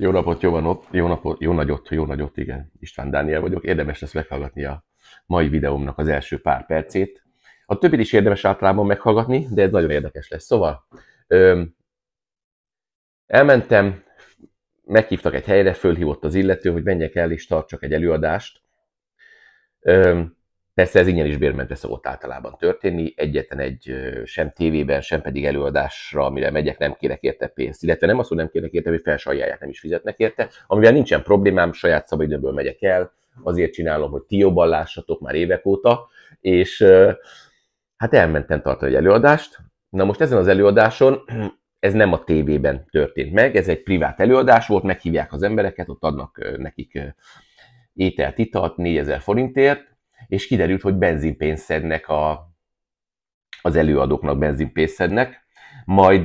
Jó napot, jó, van, jó napot, jó nagyot, jó nagyot, igen. István Dániel vagyok. Érdemes lesz meghallgatni a mai videómnak az első pár percét. A többit is érdemes általában meghallgatni, de ez nagyon érdekes lesz. Szóval, öm, elmentem, meghívtak egy helyre, fölhívott az illető, hogy menjek el és tartsak egy előadást. Öm, Persze ez ingyen is bérmentre szokott általában történni, egyetlen egy sem tévében, sem pedig előadásra, amire megyek, nem kérek érte pénzt. Illetve nem azt, hogy nem kérek érte, hogy felsaljálják, nem is fizetnek érte, amivel nincsen problémám, saját szabadidőből megyek el, azért csinálom, hogy ti jobban lássatok már évek óta, és hát elmentem tartani egy előadást. Na most ezen az előadáson ez nem a tévében történt meg, ez egy privát előadás volt, meghívják az embereket, ott adnak nekik ételt, italt 4000 forintért, és kiderült, hogy benzinpénzt szednek a, az előadóknak, benzinpénzt szednek. Majd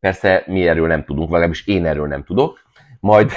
persze mi erről nem tudunk, legalábbis én erről nem tudok. Majd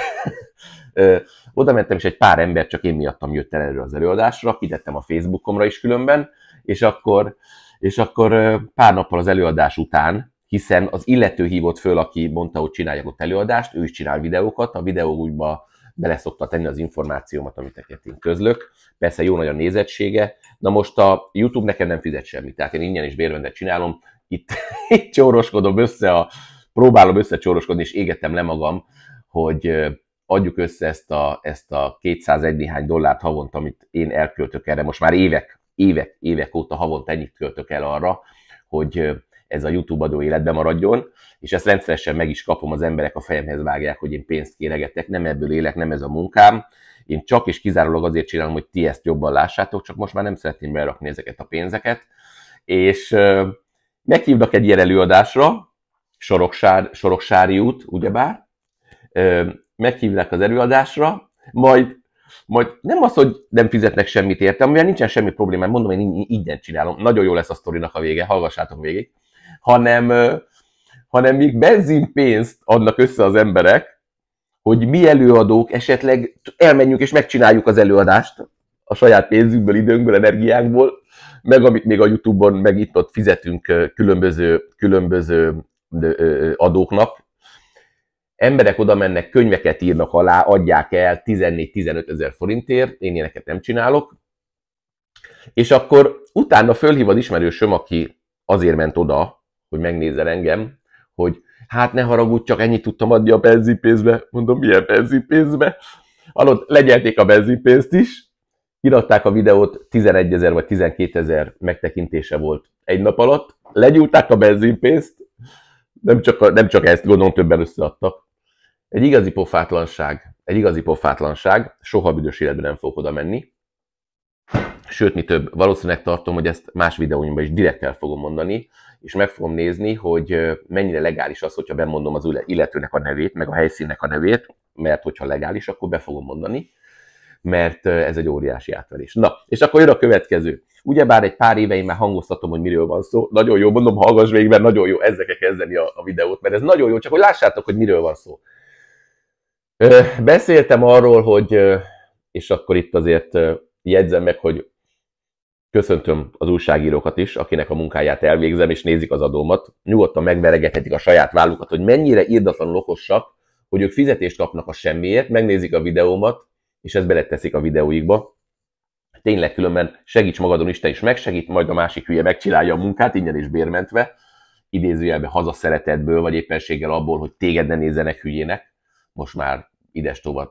oda mentem, és egy pár ember csak én miattam jött el erről az előadásra, kitettem a Facebookomra is különben, és akkor, és akkor pár nappal az előadás után, hiszen az illető hívott föl, aki mondta, hogy csinálják ott előadást, ő is csinál videókat, a videó úgyba bele szokta tenni az információmat, amit neked én közlök. Persze jó nagy a nézettsége. Na most a YouTube nekem nem fizet semmit, tehát én ingyen is bérrendet csinálom. Itt, itt csóroskodom össze, a, próbálom összecsóroskodni, és égetem le magam, hogy adjuk össze ezt a, ezt a 201 néhány dollárt havonta, amit én elköltök erre, most már évek, évek, évek óta havonta ennyit költök el arra, hogy ez a YouTube adó életben maradjon, és ezt rendszeresen meg is kapom, az emberek a fejemhez vágják, hogy én pénzt kéregetek, nem ebből élek, nem ez a munkám, én csak és kizárólag azért csinálom, hogy ti ezt jobban lássátok, csak most már nem szeretném berakni ezeket a pénzeket, és meghívnak egy ilyen előadásra, Soroksár, Soroksári út, ugyebár, meghívnak az előadásra, majd majd nem az, hogy nem fizetnek semmit érte, mivel nincsen semmi problémám, mondom, én így, így csinálom. Nagyon jó lesz a sztorinak a vége, hallgassátok végig hanem, hanem még benzinpénzt adnak össze az emberek, hogy mi előadók esetleg elmenjünk és megcsináljuk az előadást a saját pénzünkből, időnkből, energiánkból, meg amit még a Youtube-on, meg itt ott fizetünk különböző, különböző adóknak. Emberek oda mennek, könyveket írnak alá, adják el 14-15 ezer forintért, én ilyeneket nem csinálok. És akkor utána fölhív az ismerősöm, aki azért ment oda, hogy megnézel engem, hogy hát ne haragudj, csak ennyit tudtam adni a benzinpénzbe. Mondom, milyen benzinpénzbe? Alatt legyelték a benzinpénzt is, kiratták a videót, 11 ezer vagy 12 ezer megtekintése volt egy nap alatt, legyújták a benzinpénzt, nem csak, a, nem csak ezt gondolom többen összeadtak. Egy igazi pofátlanság, egy igazi pofátlanság, soha büdös életben nem fogok oda menni. Sőt, mi több, valószínűleg tartom, hogy ezt más videóimban is direkt el fogom mondani, és meg fogom nézni, hogy mennyire legális az, hogyha bemondom az illetőnek a nevét, meg a helyszínnek a nevét, mert hogyha legális, akkor be fogom mondani, mert ez egy óriási átverés. Na, és akkor jön a következő. Ugyebár egy pár éve én már hangoztatom, hogy miről van szó. Nagyon jó, mondom, hallgass végig, mert nagyon jó ezzel kell kezdeni a, a videót, mert ez nagyon jó, csak hogy lássátok, hogy miről van szó. Beszéltem arról, hogy, és akkor itt azért jegyzem meg, hogy Köszöntöm az újságírókat is, akinek a munkáját elvégzem, és nézik az adómat. Nyugodtan megveregethetik a saját vállukat, hogy mennyire irdatlanul okosak, hogy ők fizetést kapnak a semmiért, megnézik a videómat, és ezt beleteszik a videóikba. Tényleg különben segíts magadon, Isten is megsegít, majd a másik hülye megcsinálja a munkát, ingyen is bérmentve, idézőjelben hazaszeretetből, vagy éppenséggel abból, hogy téged ne nézzenek hülyének, most már ides tizen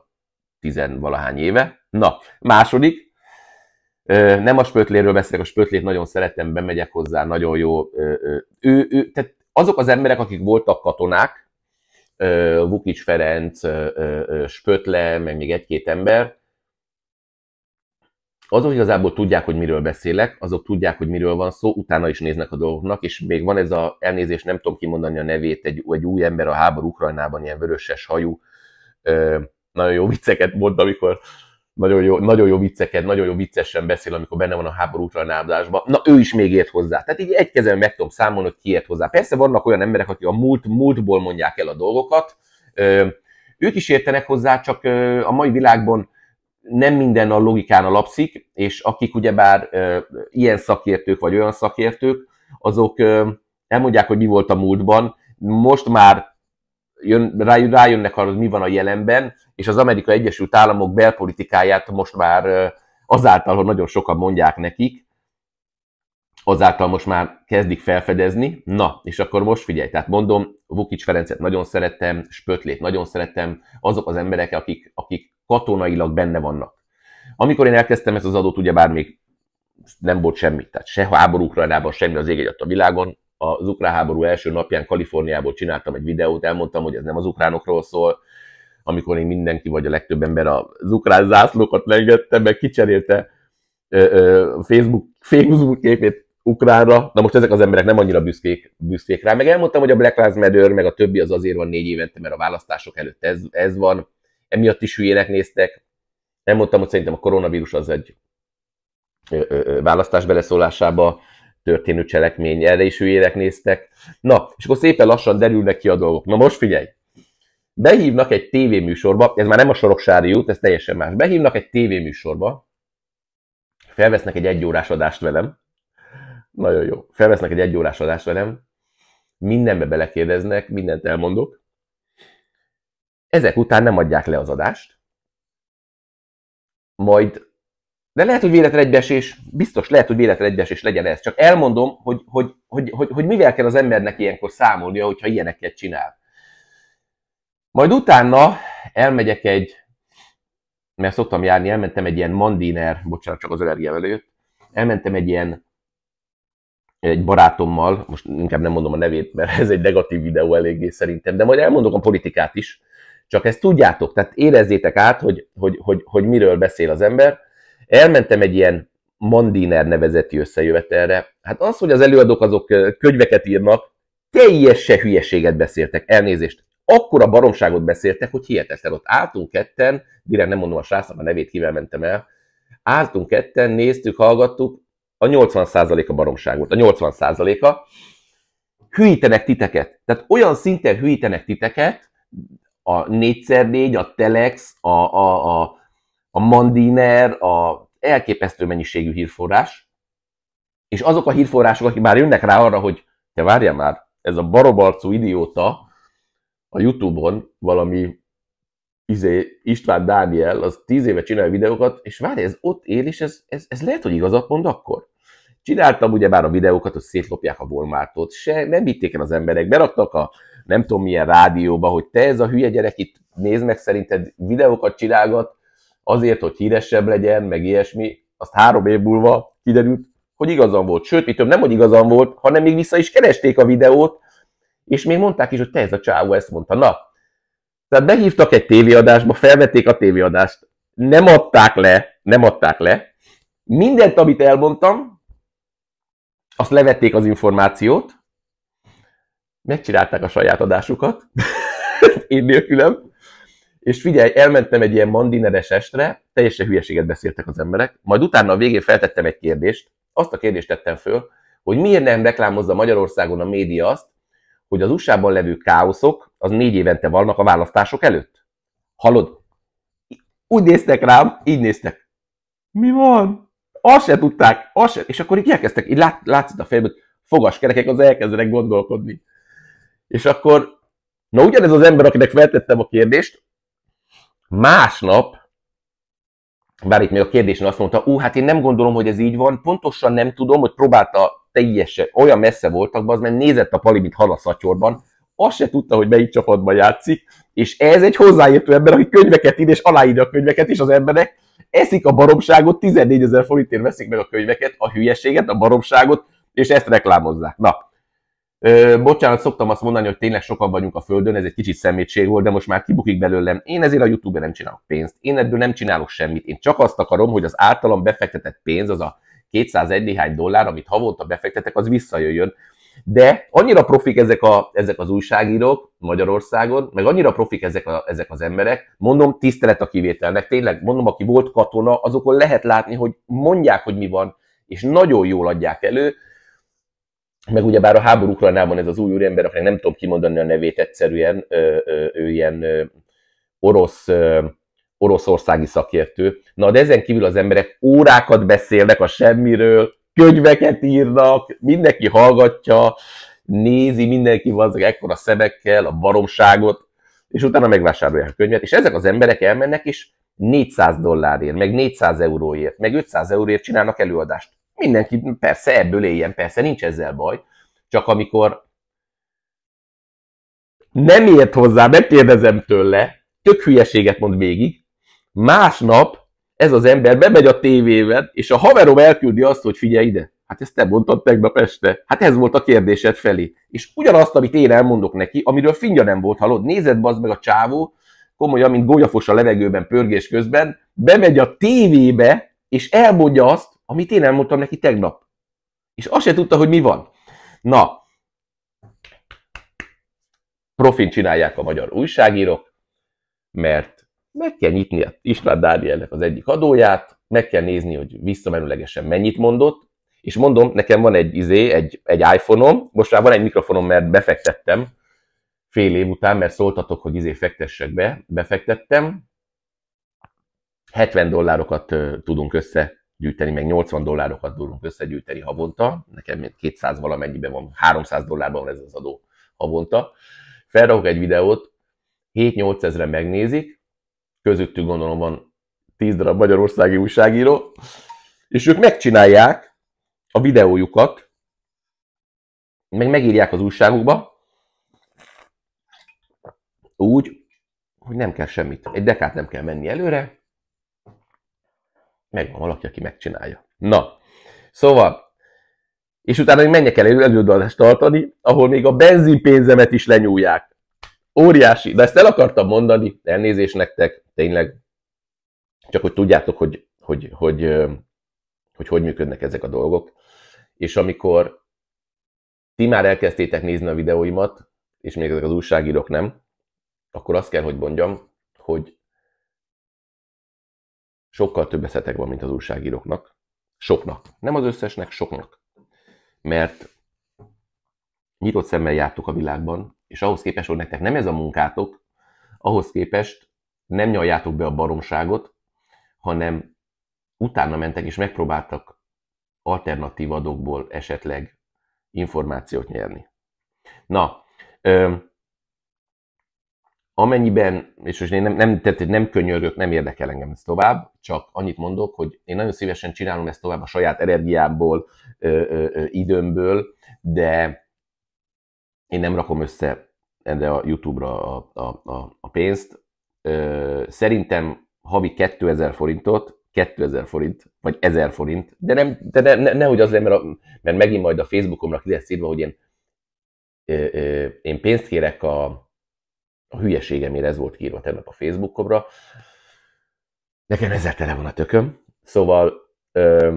tizenvalahány éve. Na, második, nem a spötléről beszélek, a spötlét nagyon szeretem, bemegyek hozzá, nagyon jó. Ő, ő, tehát azok az emberek, akik voltak katonák, Vukics Ferenc, Spötle, meg még egy-két ember, azok igazából tudják, hogy miről beszélek, azok tudják, hogy miről van szó, utána is néznek a dolgoknak, és még van ez a elnézés, nem tudom kimondani a nevét, egy, egy új ember a háború Ukrajnában, ilyen vöröses hajú, nagyon jó vicceket mond, amikor nagyon jó, nagyon jó vicceket, nagyon jó viccesen beszél, amikor benne van a háború náblásba. Na, ő is még ért hozzá. Tehát így egy kezem meg tudom számolni, hogy ki ért hozzá. Persze vannak olyan emberek, akik a múlt, múltból mondják el a dolgokat, ők is értenek hozzá, csak a mai világban nem minden a logikán alapszik, és akik ugyebár ilyen szakértők vagy olyan szakértők, azok elmondják, hogy mi volt a múltban, most már jön, rájönnek arra, hogy mi van a jelenben, és az Amerika Egyesült Államok belpolitikáját most már azáltal, hogy nagyon sokan mondják nekik, azáltal most már kezdik felfedezni. Na, és akkor most figyelj, tehát mondom, Vukics Ferencet nagyon szerettem, Spötlét nagyon szerettem, azok az emberek, akik, akik katonailag benne vannak. Amikor én elkezdtem ezt az adót, ugyebár még nem volt semmi, tehát se háború Ukrajnában, semmi az ég a világon, az ukrán háború első napján Kaliforniából csináltam egy videót, elmondtam, hogy ez nem az ukránokról szól, amikor én mindenki, vagy a legtöbb ember az ukrán zászlókat lengette, meg kicserélte Facebook, Facebook képét ukránra, na most ezek az emberek nem annyira büszkék, büszkék rá, meg elmondtam, hogy a Black Lives Matter, meg a többi az azért van négy évente, mert a választások előtt ez, ez van, emiatt is hülyének néztek, elmondtam, hogy szerintem a koronavírus az egy választás beleszólásába történő cselekmény, erre is hülyének néztek. Na, és akkor szépen lassan derülnek ki a dolgok. Na most figyelj! Behívnak egy tévéműsorba, ez már nem a Soroksári út, ez teljesen más. Behívnak egy tévéműsorba, felvesznek egy egyórás adást velem, nagyon jó, felvesznek egy egyórás adást velem, mindenbe belekérdeznek, mindent elmondok, ezek után nem adják le az adást, majd de lehet, hogy véletlen egybeesés, biztos lehet, hogy véletlen egybeesés legyen ez. Csak elmondom, hogy, hogy, hogy, hogy, hogy mivel kell az embernek ilyenkor számolnia, hogyha ilyeneket csinál. Majd utána elmegyek egy, mert szoktam járni, elmentem egy ilyen mandiner, bocsánat, csak az energiával jött, elmentem egy ilyen egy barátommal, most inkább nem mondom a nevét, mert ez egy negatív videó eléggé szerintem, de majd elmondok a politikát is, csak ezt tudjátok, tehát érezzétek át, hogy, hogy, hogy, hogy miről beszél az ember, Elmentem egy ilyen Mandiner nevezeti összejövetelre. Hát az, hogy az előadók azok könyveket írnak, teljes hülyeséget beszéltek, elnézést. Akkora baromságot beszéltek, hogy hihetetlen. Ott álltunk ketten, direkt nem mondom a srácnak a nevét, kivel mentem el, álltunk ketten, néztük, hallgattuk, a 80%-a baromság volt, a 80%-a. Hűítenek titeket. Tehát olyan szinten hűítenek titeket, a 4x4, a Telex, a, a, a a Mandiner, a elképesztő mennyiségű hírforrás, és azok a hírforrások, akik már jönnek rá arra, hogy te várjál már, ez a barobarcú idióta a Youtube-on valami izé, István Dániel, az tíz éve csinál videókat, és várj, ez ott él, és ez, ez, ez lehet, hogy igazat mond akkor. Csináltam ugye már a videókat, hogy szétlopják a Volmártot, se nem vitték el az emberek, beraktak a nem tudom milyen rádióba, hogy te ez a hülye gyerek itt nézd meg, szerinted videókat csinálgat, azért, hogy híresebb legyen, meg ilyesmi, azt három év múlva kiderült, hogy igazam volt. Sőt, mitől nem, hogy igazam volt, hanem még vissza is keresték a videót, és még mondták is, hogy te ez a csávó ezt mondta. Na, tehát behívtak egy tévéadásba, felvették a tévéadást, nem adták le, nem adták le. Mindent, amit elmondtam, azt levették az információt, megcsinálták a saját adásukat, én nélkülem, és figyelj, elmentem egy ilyen mandineres estre, teljesen hülyeséget beszéltek az emberek, majd utána a végén feltettem egy kérdést, azt a kérdést tettem föl, hogy miért nem reklámozza Magyarországon a média azt, hogy az USA-ban levő káoszok az négy évente vannak a választások előtt. Hallod? Úgy néztek rám, így néztek. Mi van? Azt se tudták, azt se. És akkor így elkezdtek, így lát, látszott a fejből, fogaskerekek az elkezdenek gondolkodni. És akkor, na ugyanez az ember, akinek feltettem a kérdést, Másnap, bár itt még a kérdésen azt mondta, ú, hát én nem gondolom, hogy ez így van, pontosan nem tudom, hogy próbálta teljesen, olyan messze voltak, az mert nézett a pali, mint hal a azt se tudta, hogy melyik csapatban játszik, és ez egy hozzáértő ember, aki könyveket ír, és aláírja a könyveket is az emberek, eszik a baromságot, 14 ezer forintért veszik meg a könyveket, a hülyeséget, a baromságot, és ezt reklámozzák. Na, Ö, bocsánat, szoktam azt mondani, hogy tényleg sokan vagyunk a Földön, ez egy kicsit szemétség volt, de most már kibukik belőlem. Én ezért a YouTube-ben nem csinálok pénzt, én ebből nem csinálok semmit. Én csak azt akarom, hogy az általam befektetett pénz, az a 201 néhány dollár, amit havonta befektetek, az visszajöjjön. De annyira profik ezek, a, ezek az újságírók Magyarországon, meg annyira profik ezek, a, ezek az emberek, mondom, tisztelet a kivételnek, tényleg, mondom, aki volt katona, azokon lehet látni, hogy mondják, hogy mi van, és nagyon jól adják elő, meg ugyebár a háború Ukrajnában ez az új úriember, akinek nem tudom kimondani a nevét egyszerűen, ő ilyen orosz, oroszországi szakértő. Na, de ezen kívül az emberek órákat beszélnek a semmiről, könyveket írnak, mindenki hallgatja, nézi, mindenki vazzag ekkora szemekkel a baromságot, és utána megvásárolják a könyvet, és ezek az emberek elmennek, és 400 dollárért, meg 400 euróért, meg 500 euróért csinálnak előadást. Mindenki persze ebből éljen, persze nincs ezzel baj, csak amikor nem ért hozzá, megkérdezem tőle, tök hülyeséget mond végig, másnap ez az ember bemegy a tévében, és a haverom elküldi azt, hogy figyelj ide, hát ezt te mondtad tegnap este, hát ez volt a kérdésed felé. És ugyanazt, amit én elmondok neki, amiről finja nem volt, halod, nézed bazd meg a csávó, komolyan, mint golyafos a levegőben pörgés közben, bemegy a tévébe, és elmondja azt, amit én elmondtam neki tegnap. És azt se tudta, hogy mi van. Na, profin csinálják a magyar újságírók, mert meg kell nyitni István Dánielnek az egyik adóját, meg kell nézni, hogy visszamenőlegesen mennyit mondott, és mondom, nekem van egy izé, egy, egy iPhone-om, most már van egy mikrofonom, mert befektettem fél év után, mert szóltatok, hogy izé fektessek be, befektettem, 70 dollárokat tudunk össze gyűjteni, meg 80 dollárokat tudunk összegyűjteni havonta, nekem 200 valamennyiben van, 300 dollárban ez az adó havonta. Felrakok egy videót, 7-8 ezeren megnézik, közöttük gondolom van 10 darab magyarországi újságíró, és ők megcsinálják a videójukat, meg megírják az újságukba, úgy, hogy nem kell semmit. Egy dekát nem kell menni előre, megvan valaki, aki megcsinálja. Na, szóval, és utána még menjek el előadást tartani, ahol még a benzinpénzemet is lenyúlják. Óriási, de ezt el akartam mondani, elnézés nektek, tényleg, csak hogy tudjátok, hogy hogy hogy, hogy, hogy, hogy működnek ezek a dolgok. És amikor ti már elkezdtétek nézni a videóimat, és még ezek az újságírók nem, akkor azt kell, hogy mondjam, hogy sokkal több eszetek van, mint az újságíróknak. Soknak. Nem az összesnek, soknak. Mert nyitott szemmel jártok a világban, és ahhoz képest, hogy nektek nem ez a munkátok, ahhoz képest nem nyaljátok be a baromságot, hanem utána mentek és megpróbáltak alternatív adokból esetleg információt nyerni. Na, amennyiben, és most én nem, nem, tehát nem könyörök, nem érdekel engem ez tovább, csak annyit mondok, hogy én nagyon szívesen csinálom ezt tovább a saját energiából, ö, ö, ö, időmből, de én nem rakom össze erre a YouTube-ra a, a, a, a pénzt. Ö, szerintem havi 2000 forintot, 2000 forint, vagy 1000 forint, de, nem, de ne, ne, nehogy az legyen, mert, a, mert megint majd a Facebookomra ki lesz írva, hogy én, ö, ö, én pénzt kérek a a hülyeségemért ez volt kiírva tegnap a Facebookomra. Nekem ezzel tele van a tököm. Szóval ö,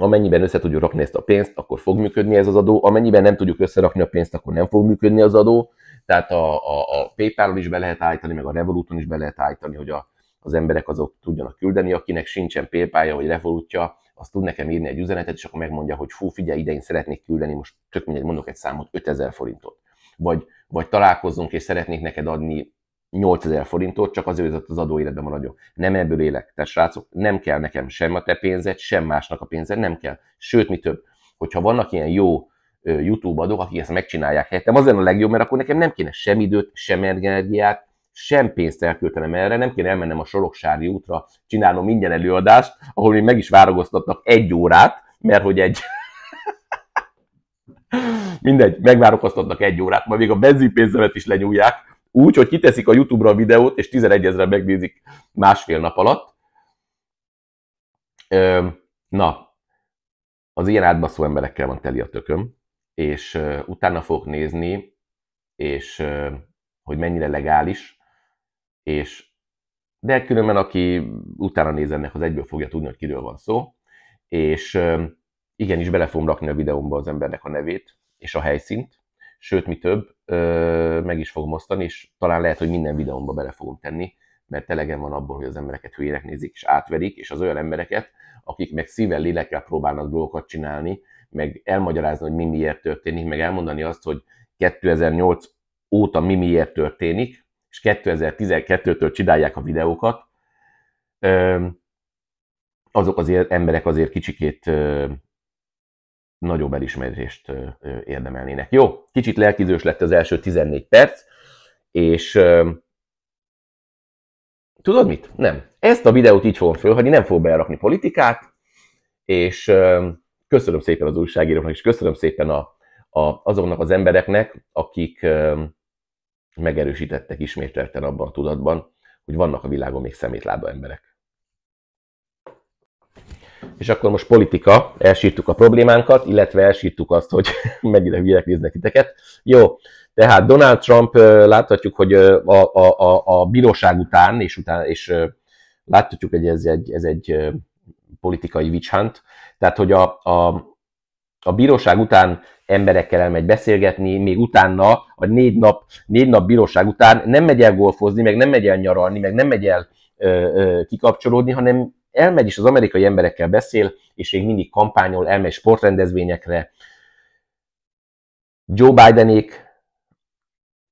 amennyiben össze tudjuk rakni ezt a pénzt, akkor fog működni ez az adó, amennyiben nem tudjuk összerakni a pénzt, akkor nem fog működni az adó. Tehát a, a, a PayPal-on is be lehet állítani, meg a Revoluton is be lehet állítani, hogy a, az emberek azok tudjanak küldeni, akinek sincsen paypal vagy Revolutja, az tud nekem írni egy üzenetet, és akkor megmondja, hogy fú, figyelj, ide én szeretnék küldeni, most csak mindegy, mondok egy számot, 5000 forintot. Vagy vagy találkozzunk, és szeretnék neked adni 8000 forintot, csak azért, hogy az adóéletben maradjon. Nem ebből élek. Tehát srácok, nem kell nekem sem a te pénzed, sem másnak a pénzed, nem kell. Sőt, mi több, hogyha vannak ilyen jó YouTube adók, akik ezt megcsinálják helyettem, az lenne a legjobb, mert akkor nekem nem kéne sem időt, sem energiát, sem pénzt elköltenem erre, nem kéne elmennem a Soroksári útra, csinálnom minden előadást, ahol még meg is várogoztatnak egy órát, mert hogy egy Mindegy, megvárokoztatnak egy órát, majd még a benzinpénzemet is lenyúlják, úgy, hogy kiteszik a YouTube-ra a videót, és 11 ezerre megnézik másfél nap alatt. Ö, na, az ilyen átbaszó emberekkel van teli a tököm, és ö, utána fogok nézni, és ö, hogy mennyire legális, és de különben aki utána néz ennek, az egyből fogja tudni, hogy kiről van szó, és igenis bele fogom rakni a videómba az embernek a nevét és a helyszínt, sőt, mi több, meg is fogom osztani, és talán lehet, hogy minden videómba bele fogom tenni, mert elegem van abból, hogy az embereket hülyének nézik és átverik, és az olyan embereket, akik meg szívvel, lélekkel próbálnak dolgokat csinálni, meg elmagyarázni, hogy mi miért történik, meg elmondani azt, hogy 2008 óta mi miért történik, és 2012-től csinálják a videókat, azok az emberek azért kicsikét nagyobb elismerést érdemelnének. Jó, kicsit lelkizős lett az első 14 perc, és tudod mit? Nem. Ezt a videót így fogom fölhagyni, nem fogok belerakni politikát, és köszönöm szépen az újságíróknak, és köszönöm szépen a, a, azoknak az embereknek, akik megerősítettek ismételten abban a tudatban, hogy vannak a világon még szemétlába emberek és akkor most politika, elsírtuk a problémánkat, illetve elsírtuk azt, hogy mennyire hülyek néznek titeket. Jó, tehát Donald Trump láthatjuk, hogy a, a, a, a bíróság után, és, után, és láthatjuk, hogy ez egy, ez egy politikai witch hunt, tehát hogy a, a, a bíróság után emberekkel elmegy beszélgetni, még utána, a négy nap, négy nap bíróság után nem megy el golfozni, meg nem megy el nyaralni, meg nem megy el ö, ö, kikapcsolódni, hanem elmegy és az amerikai emberekkel beszél, és még mindig kampányol, elmegy sportrendezvényekre. Joe Bidenék,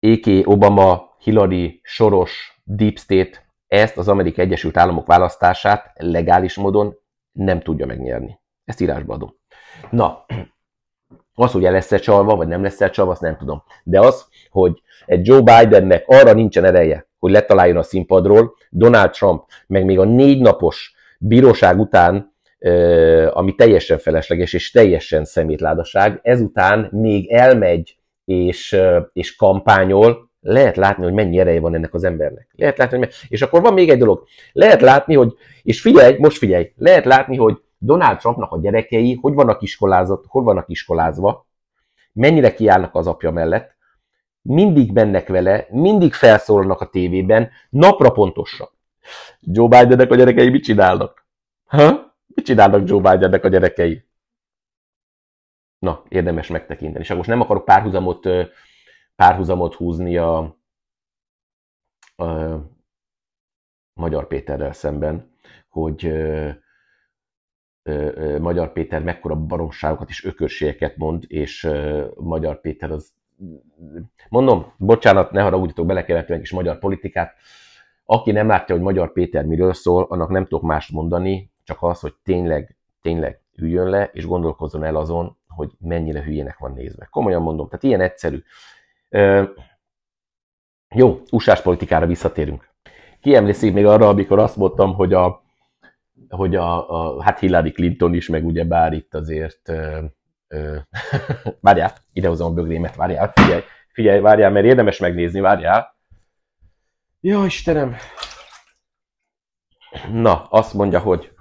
A.K. Obama, Hillary, Soros, Deep State ezt az Amerikai Egyesült Államok választását legális módon nem tudja megnyerni. Ezt írásba adom. Na, az, hogy el lesz -e csalva, vagy nem lesz -e csalva, azt nem tudom. De az, hogy egy Joe Bidennek arra nincsen ereje, hogy letaláljon a színpadról, Donald Trump, meg még a négy napos bíróság után, ami teljesen felesleges és teljesen szemétládaság, ezután még elmegy és, és kampányol, lehet látni, hogy mennyi ereje van ennek az embernek. Lehet látni, hogy mennyi... És akkor van még egy dolog. Lehet látni, hogy, és figyelj, most figyelj, lehet látni, hogy Donald Trumpnak a gyerekei hogy vannak iskolázott, hol vannak iskolázva, mennyire kiállnak az apja mellett, mindig bennek vele, mindig felszólalnak a tévében, napra pontosan. Joe biden a gyerekei mit csinálnak? Ha? Mit csinálnak Joe biden a gyerekei? Na, érdemes megtekinteni. És most nem akarok párhuzamot, párhuzamot húzni a, a Magyar Péterrel szemben, hogy Magyar Péter mekkora baromságokat és ökörségeket mond, és Magyar Péter az mondom, bocsánat, ne haragudjatok, belekevertem egy kis magyar politikát, aki nem látja, hogy Magyar Péter miről szól, annak nem tudok mást mondani, csak az, hogy tényleg, tényleg üljön le, és gondolkozzon el azon, hogy mennyire hülyének van nézve. Komolyan mondom, tehát ilyen egyszerű. Ö, jó, usás politikára visszatérünk. Ki emlékszik még arra, amikor azt mondtam, hogy a, hogy a, a hát Hillary Clinton is, meg ugye bár itt azért ö, ö, várjál, idehozom a bögrémet, várjál, figyelj, figyelj, várjál, mert érdemes megnézni, várjál, jó Istenem! Na, azt mondja, hogy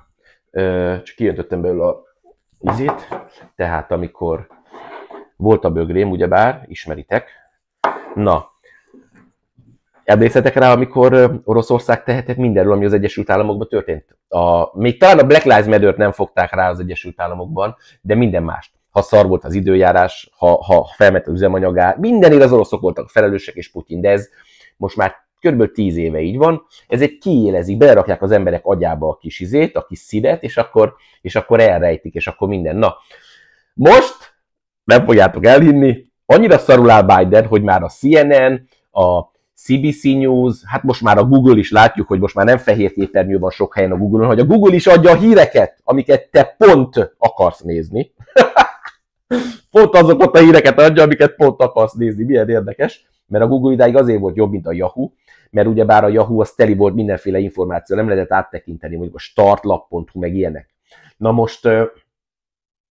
ö, csak kijöntöttem belőle a izét, tehát amikor volt a bögrém, ugyebár, ismeritek. Na, emlékszetek rá, amikor Oroszország tehetett mindenről, ami az Egyesült Államokban történt? A, még talán a Black Lives matter nem fogták rá az Egyesült Államokban, de minden mást. Ha szar volt az időjárás, ha, ha felment az üzemanyagá, mindenért az oroszok voltak felelősek, és Putin, de ez most már kb. 10 éve így van, ezért kiélezik, belerakják az emberek agyába a kis izét, a kis szidet, és akkor, és akkor elrejtik, és akkor minden. Na, most nem fogjátok elhinni, annyira szarul áll Biden, hogy már a CNN, a CBC News, hát most már a Google is látjuk, hogy most már nem fehér képernyő van sok helyen a Google-on, hogy a Google is adja a híreket, amiket te pont akarsz nézni. pont azokat a híreket adja, amiket pont akarsz nézni. Milyen érdekes, mert a Google idáig azért volt jobb, mint a Yahoo, mert ugyebár a Yahoo az teli volt mindenféle információ, nem lehetett áttekinteni, mondjuk a startlap.hu, meg ilyenek. Na most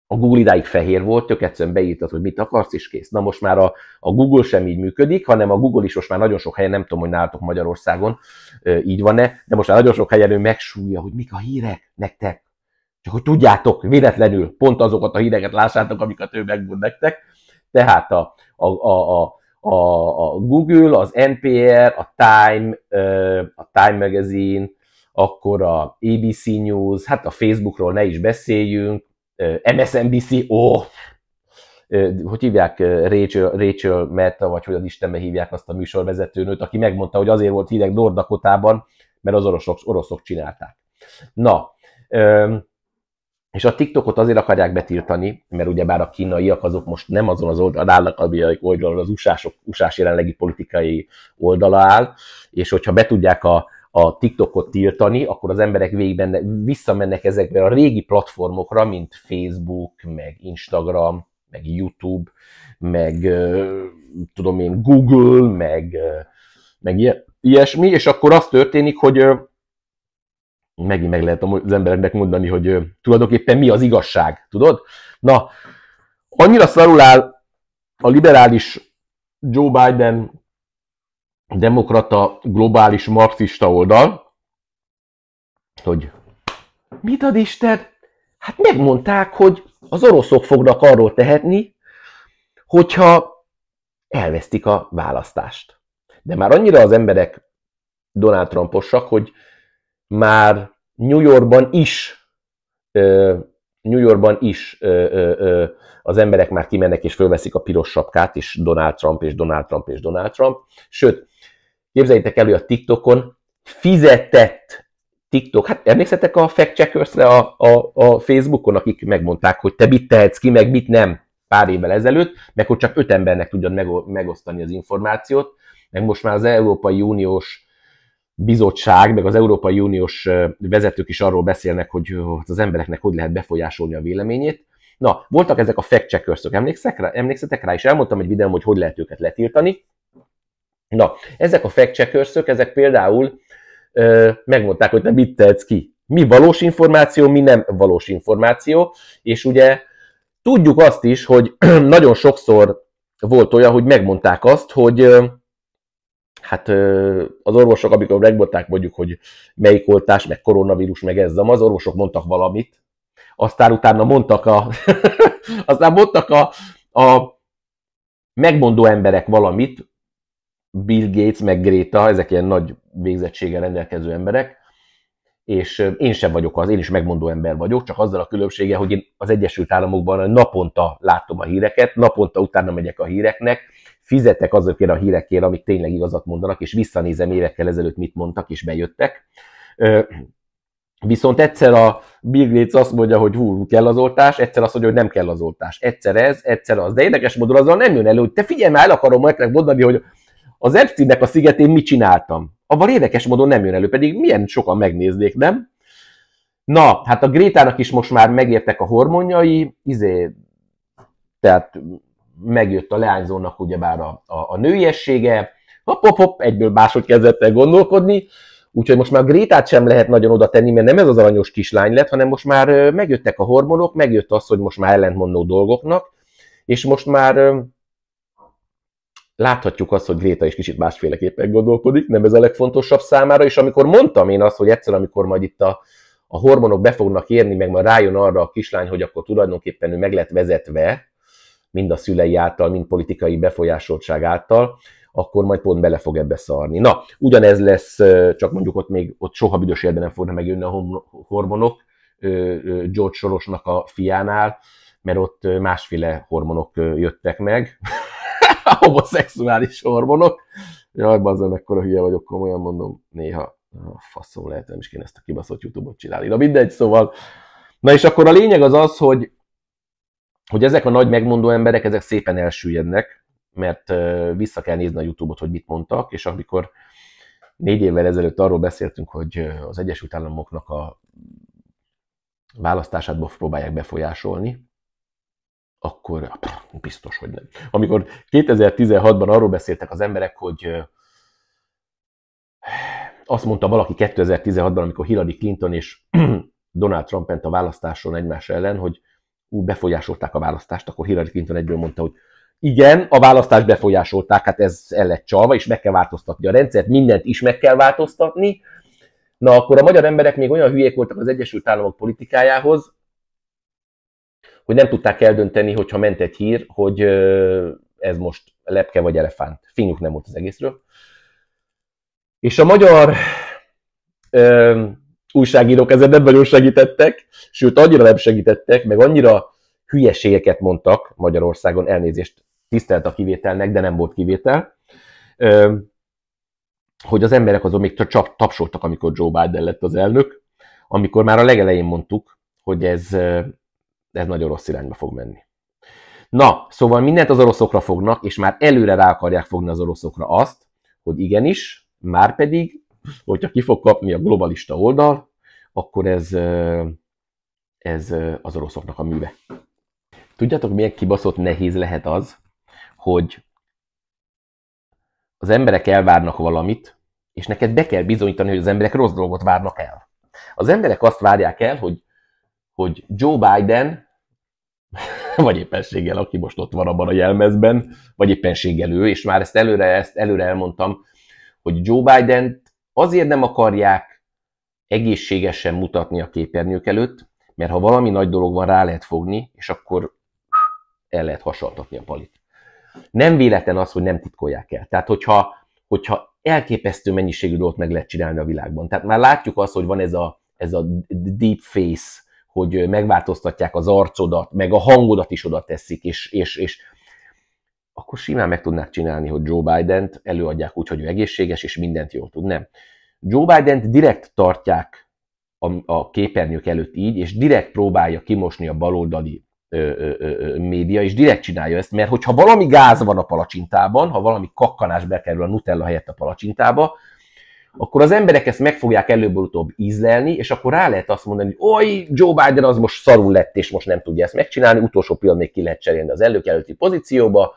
a Google idáig fehér volt, tök egyszerűen beírtad, hogy mit akarsz, és kész. Na most már a, a Google sem így működik, hanem a Google is most már nagyon sok helyen, nem tudom, hogy nálatok Magyarországon így van-e, de most már nagyon sok helyen ő megsúlja, hogy mik a hírek nektek. Csak hogy tudjátok, véletlenül pont azokat a híreket lássátok, amiket ő megmond nektek. Tehát a, a, a, a a, a Google, az NPR, a Time, a Time Magazine, akkor a ABC News, hát a Facebookról ne is beszéljünk, MSNBC, ó, oh, hogy hívják Rachel, Rachel Metta, vagy hogy az Istenbe hívják azt a műsorvezetőnőt, aki megmondta, hogy azért volt hideg Nordakotában, mert az oroszok, oroszok csinálták. Na, és a TikTokot azért akarják betiltani, mert ugye bár a kínaiak azok most nem azon az oldalon állnak, ami oldalon az usások, usás jelenlegi politikai oldala áll, és hogyha be tudják a, a TikTokot tiltani, akkor az emberek végben visszamennek ezekbe a régi platformokra, mint Facebook, meg Instagram, meg YouTube, meg tudom én Google, meg, meg ilyesmi, és akkor az történik, hogy megint meg lehet az embereknek mondani, hogy ő, tulajdonképpen mi az igazság, tudod? Na, annyira szarul áll a liberális Joe Biden demokrata, globális, marxista oldal, hogy mit ad Isten? Hát megmondták, hogy az oroszok fognak arról tehetni, hogyha elvesztik a választást. De már annyira az emberek Donald Trumposak, hogy már New Yorkban is New Yorkban is az emberek már kimennek és fölveszik a piros sapkát, és Donald Trump, és Donald Trump, és Donald Trump. Sőt, képzeljétek elő a TikTokon fizetett TikTok, hát emlékszetek a fact checkers a, a, a Facebookon, akik megmondták, hogy te mit tehetsz ki, meg mit nem pár évvel ezelőtt, meg hogy csak öt embernek tudjon megosztani az információt, meg most már az Európai Uniós bizottság, meg az Európai Uniós vezetők is arról beszélnek, hogy hát az embereknek hogy lehet befolyásolni a véleményét. Na, voltak ezek a fact checkersök, emlékszetek rá? És elmondtam egy videóm, hogy hogy lehet őket letiltani. Na, ezek a fact checkersök, ezek például ö, megmondták, hogy te mit tehetsz ki. Mi valós információ, mi nem valós információ, és ugye tudjuk azt is, hogy nagyon sokszor volt olyan, hogy megmondták azt, hogy hát az orvosok, amikor megmondták mondjuk, hogy melyik oltás, meg koronavírus, meg ez az orvosok mondtak valamit, aztán utána mondtak a, aztán mondtak a, a megmondó emberek valamit, Bill Gates, meg Greta, ezek ilyen nagy végzettséggel rendelkező emberek, és én sem vagyok az, én is megmondó ember vagyok, csak azzal a különbsége, hogy én az Egyesült Államokban naponta látom a híreket, naponta utána megyek a híreknek, fizetek azokért a hírekért, amik tényleg igazat mondanak, és visszanézem évekkel ezelőtt mit mondtak, és bejöttek. Viszont egyszer a Bill Gates azt mondja, hogy hú, kell az oltás, egyszer azt mondja, hogy nem kell az oltás. Egyszer ez, egyszer az. De érdekes módon azzal nem jön elő, hogy te figyelj már, el akarom nektek mondani, hogy az Epsteinnek a szigetén mit csináltam. Abban érdekes módon nem jön elő, pedig milyen sokan megnéznék, nem? Na, hát a Grétának is most már megértek a hormonjai, izé, tehát megjött a leányzónak ugyebár a, a, a nőiessége, hopp, hopp, hopp, egyből máshogy kezdett el gondolkodni, úgyhogy most már Grétát sem lehet nagyon oda tenni, mert nem ez az aranyos kislány lett, hanem most már megjöttek a hormonok, megjött az, hogy most már ellentmondó dolgoknak, és most már láthatjuk azt, hogy Gréta is kicsit másféleképpen gondolkodik, nem ez a legfontosabb számára, és amikor mondtam én azt, hogy egyszer, amikor majd itt a, a hormonok be fognak érni, meg majd rájön arra a kislány, hogy akkor tulajdonképpen ő meg lett vezetve, mind a szülei által, mind politikai befolyásoltság által, akkor majd pont bele fog ebbe szarni. Na, ugyanez lesz, csak mondjuk ott még ott soha büdös életben nem fognak megjönni a hormonok George Sorosnak a fiánál, mert ott másféle hormonok jöttek meg, a homoszexuális hormonok. Jaj, bazzem, mekkora hülye vagyok, komolyan mondom, néha a faszom lehet, nem is kéne ezt a kibaszott YouTube-ot csinálni. Na mindegy, szóval. Na és akkor a lényeg az az, hogy hogy ezek a nagy megmondó emberek, ezek szépen elsüllyednek, mert vissza kell nézni a Youtube-ot, hogy mit mondtak, és amikor négy évvel ezelőtt arról beszéltünk, hogy az Egyesült Államoknak a választását próbálják befolyásolni, akkor biztos, hogy nem. Amikor 2016-ban arról beszéltek az emberek, hogy azt mondta valaki 2016-ban, amikor Hillary Clinton és Donald Trump ment a választáson egymás ellen, hogy ú, befolyásolták a választást, akkor Hillary Clinton egyből mondta, hogy igen, a választást befolyásolták, hát ez el lett csalva, és meg kell változtatni a rendszert, mindent is meg kell változtatni. Na akkor a magyar emberek még olyan hülyék voltak az Egyesült Államok politikájához, hogy nem tudták eldönteni, hogyha ment egy hír, hogy ez most lepke vagy elefánt. Fényük nem volt az egészről. És a magyar újságírók ezen nem nagyon segítettek, sőt annyira nem segítettek, meg annyira hülyeségeket mondtak Magyarországon, elnézést tisztelt a kivételnek, de nem volt kivétel, hogy az emberek azon még csak tapsoltak, amikor Joe Biden lett az elnök, amikor már a legelején mondtuk, hogy ez, ez nagyon rossz irányba fog menni. Na, szóval mindent az oroszokra fognak, és már előre rá akarják fogni az oroszokra azt, hogy igenis, már pedig hogyha ki fog kapni a globalista oldal, akkor ez, ez az oroszoknak a műve. Tudjátok, milyen kibaszott nehéz lehet az, hogy az emberek elvárnak valamit, és neked be kell bizonyítani, hogy az emberek rossz dolgot várnak el. Az emberek azt várják el, hogy, hogy Joe Biden, vagy éppenséggel, aki most ott van abban a jelmezben, vagy éppenséggel ő, és már ezt előre, ezt előre elmondtam, hogy Joe Biden Azért nem akarják egészségesen mutatni a képernyők előtt, mert ha valami nagy dolog van, rá lehet fogni, és akkor el lehet hasaltatni a palit. Nem véletlen az, hogy nem titkolják el. Tehát, hogyha, hogyha elképesztő mennyiségű dolgot meg lehet csinálni a világban. Tehát már látjuk azt, hogy van ez a, ez a deep face, hogy megváltoztatják az arcodat, meg a hangodat is oda teszik, és, és, és akkor simán meg tudnák csinálni, hogy Joe Biden-t előadják úgy, hogy ő egészséges, és mindent jól tud. Nem. Joe Biden-t direkt tartják a, a képernyők előtt így, és direkt próbálja kimosni a baloldali ö, ö, ö, média, és direkt csinálja ezt, mert hogyha valami gáz van a palacsintában, ha valami kakkanás bekerül a Nutella helyett a palacsintába, akkor az emberek ezt meg fogják előbb-utóbb ízlelni, és akkor rá lehet azt mondani, hogy oly, Joe Biden az most szarul lett, és most nem tudja ezt megcsinálni, utolsó pillanat még ki lehet cserélni az előkelőti pozícióba,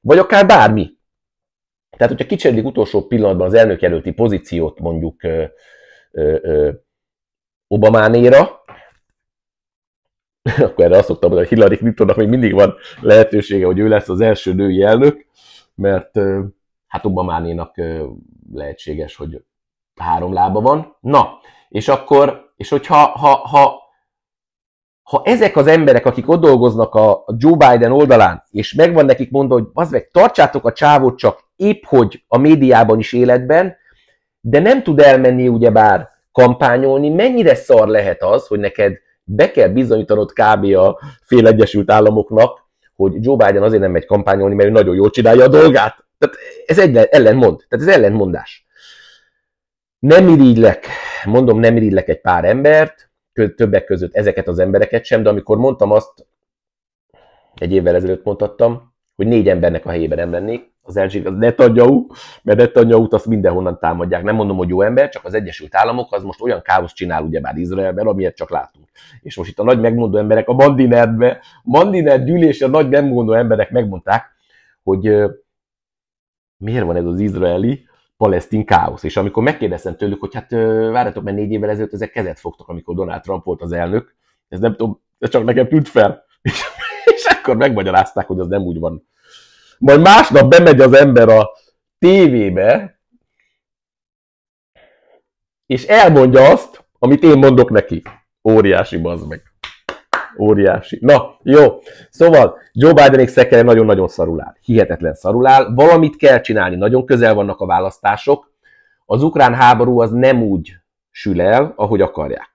vagy akár bármi. Tehát, hogyha kicserélik utolsó pillanatban az előtti pozíciót mondjuk Obamánéra, akkor erre azt szoktam mondani, hogy Hillary Clintonnak még mindig van lehetősége, hogy ő lesz az első női elnök, mert hát Obamánénak lehetséges, hogy három lába van. Na, és akkor, és hogyha ha, ha ha ezek az emberek, akik ott dolgoznak a Joe Biden oldalán, és megvan nekik mondva, hogy az meg, tartsátok a csávot csak épp hogy a médiában is életben, de nem tud elmenni ugyebár kampányolni, mennyire szar lehet az, hogy neked be kell bizonyítanod kb. a fél Egyesült Államoknak, hogy Joe Biden azért nem megy kampányolni, mert ő nagyon jól csinálja a dolgát. Tehát ez egy ellenmond, tehát ez ellenmondás. Nem irigylek, mondom, nem irigylek egy pár embert, többek között ezeket az embereket sem, de amikor mondtam azt, egy évvel ezelőtt mondhattam, hogy négy embernek a helyében nem lennék, az Erzsik, az Netanyahu, mert Netanyahu-t azt mindenhonnan támadják. Nem mondom, hogy jó ember, csak az Egyesült Államok az most olyan káoszt csinál ugyebár Izraelben, amilyet csak látunk. És most itt a nagy megmondó emberek, a Mandinerdbe, Mandinerd gyűlés, a nagy megmondó emberek megmondták, hogy miért van ez az izraeli, palesztin káosz. És amikor megkérdeztem tőlük, hogy hát várjatok, mert négy évvel ezelőtt ezek kezet fogtak, amikor Donald Trump volt az elnök, ez nem tudom, ez csak nekem tűnt fel. És, és akkor megmagyarázták, hogy az nem úgy van. Majd másnap bemegy az ember a tévébe, és elmondja azt, amit én mondok neki. Óriási bazd meg. Óriási. Na, jó. Szóval Joe Bidenék szekere nagyon-nagyon szarul áll. Hihetetlen szarul áll. Valamit kell csinálni. Nagyon közel vannak a választások. Az ukrán háború az nem úgy sül el, ahogy akarják.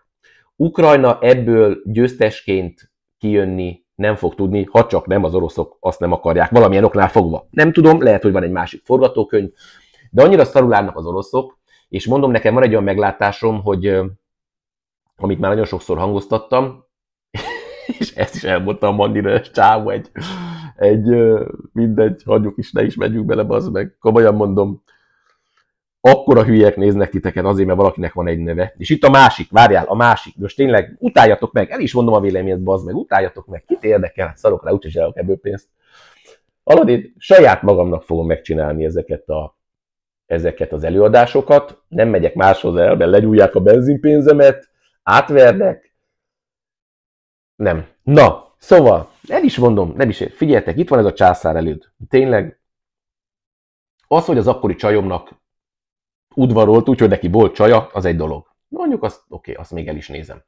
Ukrajna ebből győztesként kijönni nem fog tudni, ha csak nem az oroszok azt nem akarják, valamilyen oknál fogva. Nem tudom, lehet, hogy van egy másik forgatókönyv, de annyira szarul állnak az oroszok, és mondom, nekem van egy olyan meglátásom, hogy amit már nagyon sokszor hangoztattam, és ezt is elmondta a Manire csávó egy, egy mindegy, hagyjuk is, ne is megyünk bele, az meg. Komolyan mondom, akkor a hülyek néznek titeket azért, mert valakinek van egy neve. És itt a másik, várjál, a másik, most tényleg utáljatok meg, el is mondom a véleményed, bazd meg, utáljatok meg, kit érdekel, hát szarok rá, úgyis elok ebből pénzt. Aladét saját magamnak fogom megcsinálni ezeket, a, ezeket az előadásokat, nem megyek máshoz el, mert legyújják a benzinpénzemet, átvernek, nem. Na, szóval, el is mondom, nem is ér. Figyeltek, itt van ez a császár előtt. Tényleg, az, hogy az akkori csajomnak udvarolt, úgyhogy neki volt csaja, az egy dolog. Mondjuk azt, oké, okay, azt még el is nézem.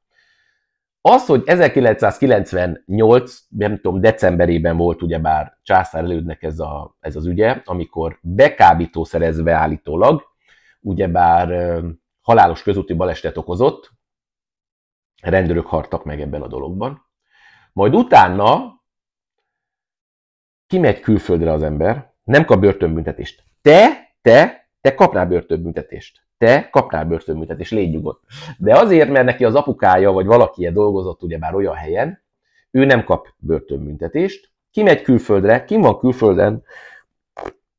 Az, hogy 1998, nem tudom, decemberében volt ugyebár császár elődnek ez, a, ez az ügye, amikor szerezve állítólag, ugyebár halálos közúti balestet okozott, rendőrök hartak meg ebben a dologban. Majd utána kimegy külföldre az ember, nem kap börtönbüntetést. Te, te, te kapnál börtönbüntetést. Te kapnál börtönbüntetést, légy nyugodt. De azért, mert neki az apukája, vagy valaki dolgozott már olyan helyen, ő nem kap börtönbüntetést, kimegy külföldre, kim van külföldön,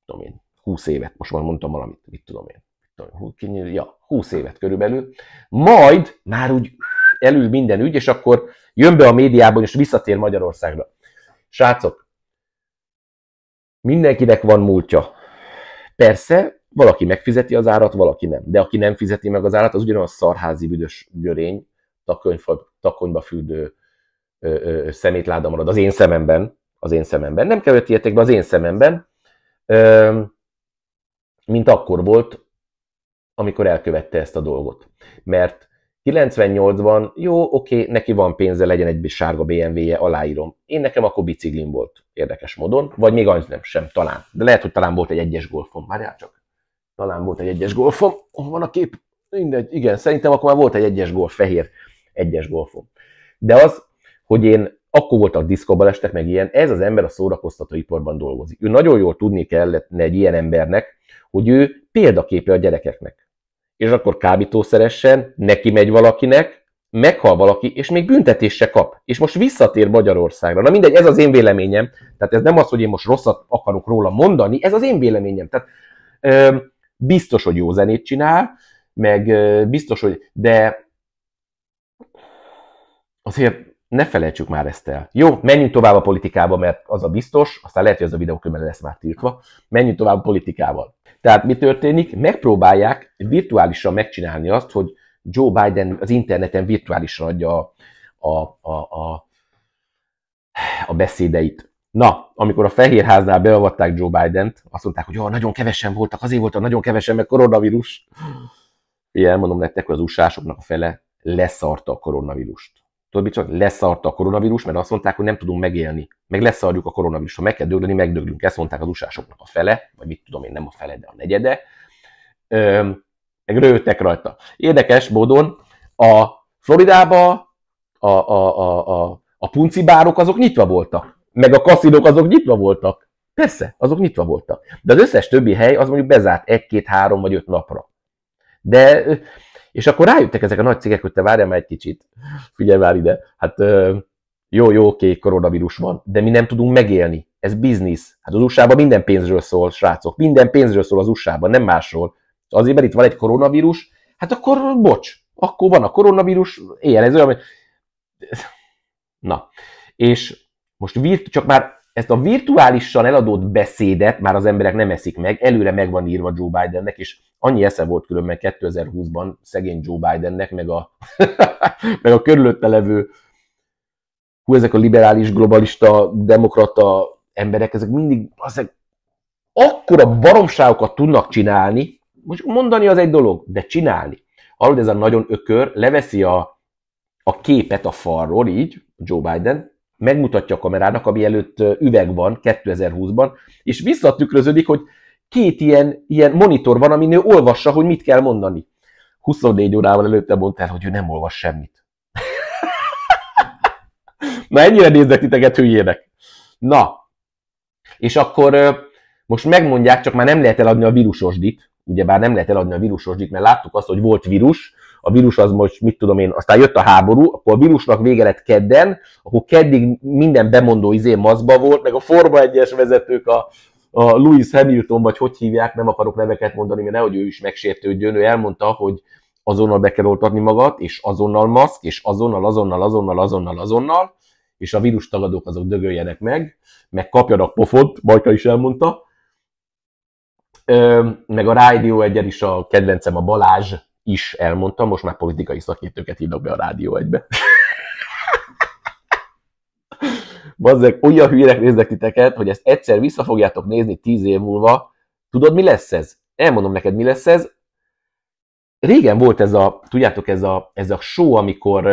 tudom én, 20 évet, most már mondtam valamit, mit tudom én, tudom, ja, 20 évet körülbelül, majd már úgy elő minden ügy, és akkor jön be a médiában, és visszatér Magyarországra. Srácok, mindenkinek van múltja. Persze, valaki megfizeti az árat, valaki nem. De aki nem fizeti meg az árat, az ugyanaz szarházi büdös görény, takonyfa, takonyba fűdő ö, ö, szemétláda marad az én szememben. Az én szememben. Nem kell ilyetek be az én szememben, ö, mint akkor volt, amikor elkövette ezt a dolgot. Mert 98-ban, jó, oké, okay, neki van pénze, legyen egy sárga BMW-je, aláírom. Én nekem akkor biciklim volt, érdekes módon, vagy még az nem sem, talán. De lehet, hogy talán volt egy egyes golfom, már csak. Talán volt egy egyes golfom, oh, van a kép? Mindegy, igen, szerintem akkor már volt egy egyes golf, fehér egyes golfom. De az, hogy én akkor voltak diszkobalestek, meg ilyen, ez az ember a szórakoztatóiparban dolgozik. Ő nagyon jól tudni kellett egy ilyen embernek, hogy ő példaképe a gyerekeknek és akkor kábítószeresen neki megy valakinek, meghal valaki, és még büntetést se kap. És most visszatér Magyarországra. Na mindegy, ez az én véleményem. Tehát ez nem az, hogy én most rosszat akarok róla mondani, ez az én véleményem. Tehát ö, biztos, hogy jó zenét csinál, meg ö, biztos, hogy... De azért ne felejtsük már ezt el. Jó, menjünk tovább a politikába, mert az a biztos, aztán lehet, hogy ez a videó lesz már tiltva. Menjünk tovább a politikával. Tehát mi történik? Megpróbálják virtuálisan megcsinálni azt, hogy Joe Biden az interneten virtuálisan adja a, a, a, a, a beszédeit. Na, amikor a Fehérháznál beavatták Joe Biden-t, azt mondták, hogy jó, nagyon kevesen voltak, azért voltak nagyon kevesen, mert koronavírus. Én elmondom nektek, hogy az usa a fele leszarta a koronavírust tudod, csak leszarta a koronavírus, mert azt mondták, hogy nem tudunk megélni. Meg leszarjuk a koronavírus, ha meg kell dögleni, megdöglünk. Ezt mondták az usásoknak a fele, vagy mit tudom én, nem a fele, de a negyede. Öm, meg rőtek rajta. Érdekes módon a Floridába a, a, a, a, a puncibárok azok nyitva voltak. Meg a kaszinók azok nyitva voltak. Persze, azok nyitva voltak. De az összes többi hely az mondjuk bezárt egy-két-három vagy öt napra. De és akkor rájöttek ezek a nagy cégek, hogy te várjál már egy kicsit, figyelj már ide, hát jó, jó, oké, koronavírus van, de mi nem tudunk megélni. Ez biznisz. Hát az usa minden pénzről szól, srácok. Minden pénzről szól az usa nem másról. Azért, mert itt van egy koronavírus, hát akkor bocs, akkor van a koronavírus, éljen ez olyan, Na, és most virt, csak már ezt a virtuálisan eladott beszédet már az emberek nem eszik meg, előre meg van írva Joe Bidennek, és annyi esze volt különben 2020-ban szegény Joe Bidennek, meg a, meg a körülötte levő, hú, ezek a liberális, globalista, demokrata emberek, ezek mindig, azek akkora baromságokat tudnak csinálni, most mondani az egy dolog, de csinálni. Hallod, ez a nagyon ökör, leveszi a, a képet a falról, így, Joe Biden, megmutatja a kamerának, ami előtt üveg van 2020-ban, és visszatükröződik, hogy két ilyen, ilyen monitor van, amin ő olvassa, hogy mit kell mondani. 24 órával előtte mondta el, hogy ő nem olvas semmit. Na, ennyire nézzek titeket hülyének. Na, és akkor most megmondják, csak már nem lehet eladni a vírusosdit, ugyebár nem lehet eladni a vírusosdit, mert láttuk azt, hogy volt vírus, a vírus az most, mit tudom én, aztán jött a háború, akkor a vírusnak vége lett kedden, akkor keddig minden bemondó izé maszba volt, meg a Forma 1-es vezetők a, a Louis Hamilton, vagy hogy hívják, nem akarok neveket mondani, mert nehogy ő is megsértődjön, ő elmondta, hogy azonnal be kell oltatni magad, és azonnal maszk, és azonnal, azonnal, azonnal, azonnal, azonnal, és a vírus tagadók azok dögöljenek meg, meg kapjanak pofot, Bajka is elmondta, meg a Rádió egyen is a kedvencem, a Balázs is elmondta, most már politikai szakértőket hívnak be a Rádió egybe bazzek, olyan hülyének néznek titeket, hogy ezt egyszer vissza fogjátok nézni tíz év múlva. Tudod, mi lesz ez? Elmondom neked, mi lesz ez. Régen volt ez a, tudjátok, ez a, ez a show, amikor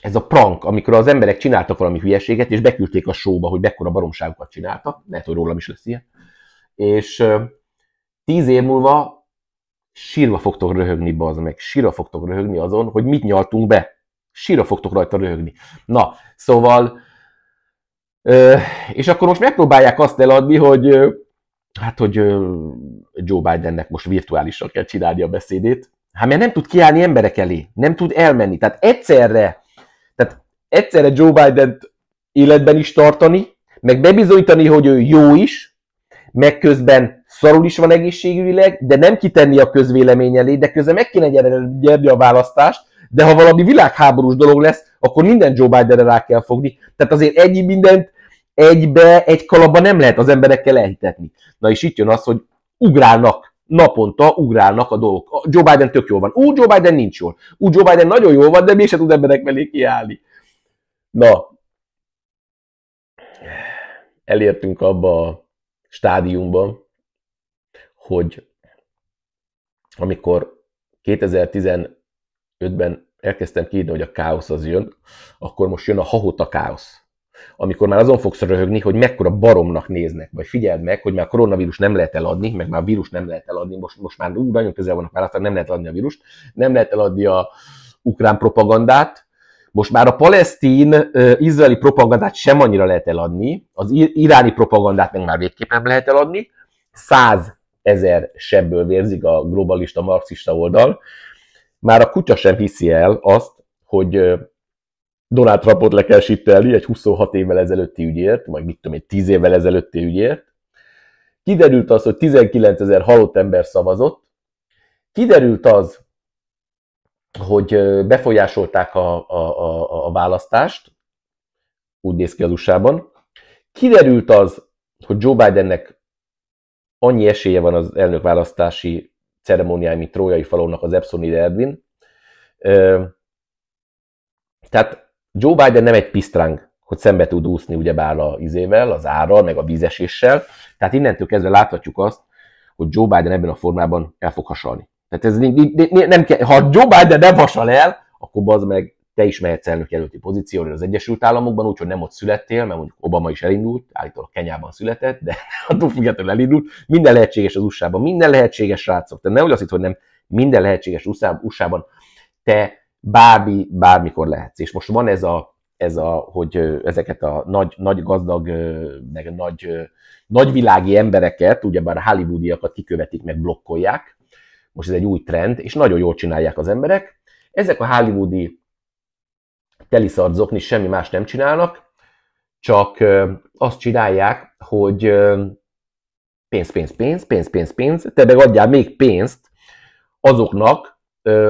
ez a prank, amikor az emberek csináltak valami hülyeséget, és beküldték a showba, hogy mekkora baromságokat csináltak, lehet, hogy rólam is lesz ilyen, és tíz év múlva sírva fogtok röhögni, bazd meg, sírva fogtok röhögni azon, hogy mit nyaltunk be síra fogtok rajta röhögni. Na, szóval, és akkor most megpróbálják azt eladni, hogy hát, hogy Joe Bidennek most virtuálisan kell csinálni a beszédét. Hát mert nem tud kiállni emberek elé, nem tud elmenni. Tehát egyszerre, tehát egyszerre Joe biden életben is tartani, meg bebizonyítani, hogy ő jó is, meg közben szarul is van egészségügyileg, de nem kitenni a közvélemény elé, de közben meg kéne gyerni a választást, de ha valami világháborús dolog lesz, akkor minden Joe Bidenre rá kell fogni. Tehát azért ennyi mindent egybe, egy kalapba nem lehet az emberekkel elhitetni. Na és itt jön az, hogy ugrálnak, naponta ugrálnak a dolgok. Joe Biden tök jól van. Úgy Joe Biden nincs jól. Úgy Joe Biden nagyon jól van, de mégse tud emberek mellé kiállni. Na, elértünk abba a stádiumban, hogy amikor 2010 2005-ben elkezdtem kiírni, hogy a káosz az jön, akkor most jön a hahota káosz. Amikor már azon fogsz röhögni, hogy mekkora baromnak néznek, vagy figyeld meg, hogy már a koronavírus nem lehet eladni, meg már a vírus nem lehet eladni, most, most már úgy nagyon közel vannak választani, nem lehet eladni a vírust, nem lehet eladni a ukrán propagandát, most már a palesztin-izraeli propagandát sem annyira lehet eladni, az iráni propagandát meg már végképp nem lehet eladni, száz ezer sebből vérzik a globalista marxista oldal, már a kutya sem hiszi el azt, hogy Donald Trumpot le kell sippelni egy 26 évvel ezelőtti ügyért, vagy mit tudom egy 10 évvel ezelőtti ügyért. Kiderült az, hogy 19 ezer halott ember szavazott. Kiderült az, hogy befolyásolták a, a, a, a választást, úgy néz ki az USA-ban. Kiderült az, hogy Joe Bidennek annyi esélye van az elnökválasztási ceremóniáj, mint trójai falónak az Epsonide Edwin. Tehát Joe Biden nem egy pisztráng, hogy szembe tud úszni ugyebár a izével, az árral, meg a vízeséssel. Tehát innentől kezdve láthatjuk azt, hogy Joe Biden ebben a formában el fog hasalni. Tehát ez nem kell, ha Joe Biden nem hasal el, akkor az meg te is mehetsz jelölti pozícióra az Egyesült Államokban, úgyhogy nem ott születtél, mert mondjuk Obama is elindult, állítólag Kenyában született, de attól függetlenül elindult. Minden lehetséges az USA-ban, minden lehetséges srácok. Tehát nehogy azt itt, hogy nem minden lehetséges USA-ban te bármi, bármikor lehetsz. És most van ez a, ez a hogy ezeket a nagy, nagy gazdag, meg nagy, nagyvilági embereket, ugyebár a hollywoodiakat kikövetik, meg blokkolják, most ez egy új trend, és nagyon jól csinálják az emberek. Ezek a hollywoodi teliszart zokni, semmi más nem csinálnak, csak azt csinálják, hogy pénz, pénz, pénz, pénz, pénz, pénz, te meg adjál még pénzt azoknak,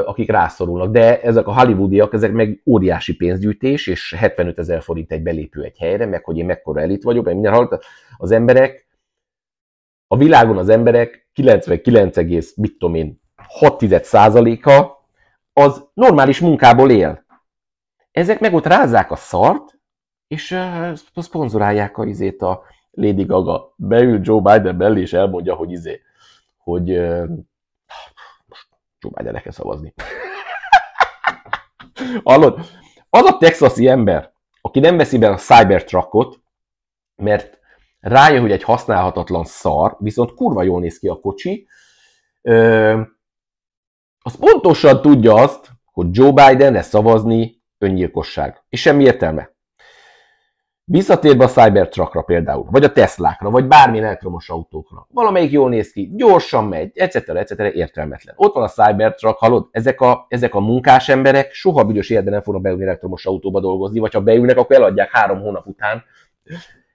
akik rászorulnak. De ezek a hollywoodiak, ezek meg óriási pénzgyűjtés, és 75 ezer forint egy belépő egy helyre, meg hogy én mekkora elit vagyok, mert minden hallott. Az emberek, a világon az emberek 99, mit tudom én, 6 a az normális munkából él. Ezek meg ott rázzák a szart, és uh, szponzorálják a izét a Lady Gaga. Beül Joe Biden mellé, és elmondja, hogy izé, hogy uh, most Joe Bidenre kell szavazni. Hallod? Az a texasi ember, aki nem veszi be a Cybertruckot, mert rájön, hogy egy használhatatlan szar, viszont kurva jól néz ki a kocsi, az pontosan tudja azt, hogy Joe Bidenre szavazni öngyilkosság. És semmi értelme. Visszatérve a Cybertruckra például, vagy a Teslákra, vagy bármilyen elektromos autókra. Valamelyik jól néz ki, gyorsan megy, etc. etc. értelmetlen. Ott van a Cybertruck, hallod, ezek a, ezek a munkás emberek soha büdös életben nem fognak beülni elektromos autóba dolgozni, vagy ha beülnek, akkor eladják három hónap után.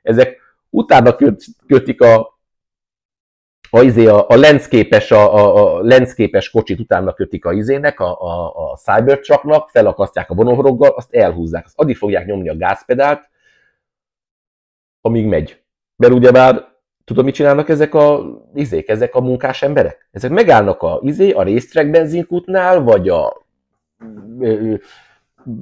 Ezek utána kötik a ha izé a, a lenszképes, a, a, a lenszképes kocsit utána kötik a izének, a, a, a Cybertrucknak, felakasztják a vonóhoroggal, azt elhúzzák. Azt addig fogják nyomni a gázpedált, amíg megy. Mert ugye már tudod, mit csinálnak ezek a izék, ezek a munkás emberek? Ezek megállnak a izé, a résztrek benzinkútnál, vagy a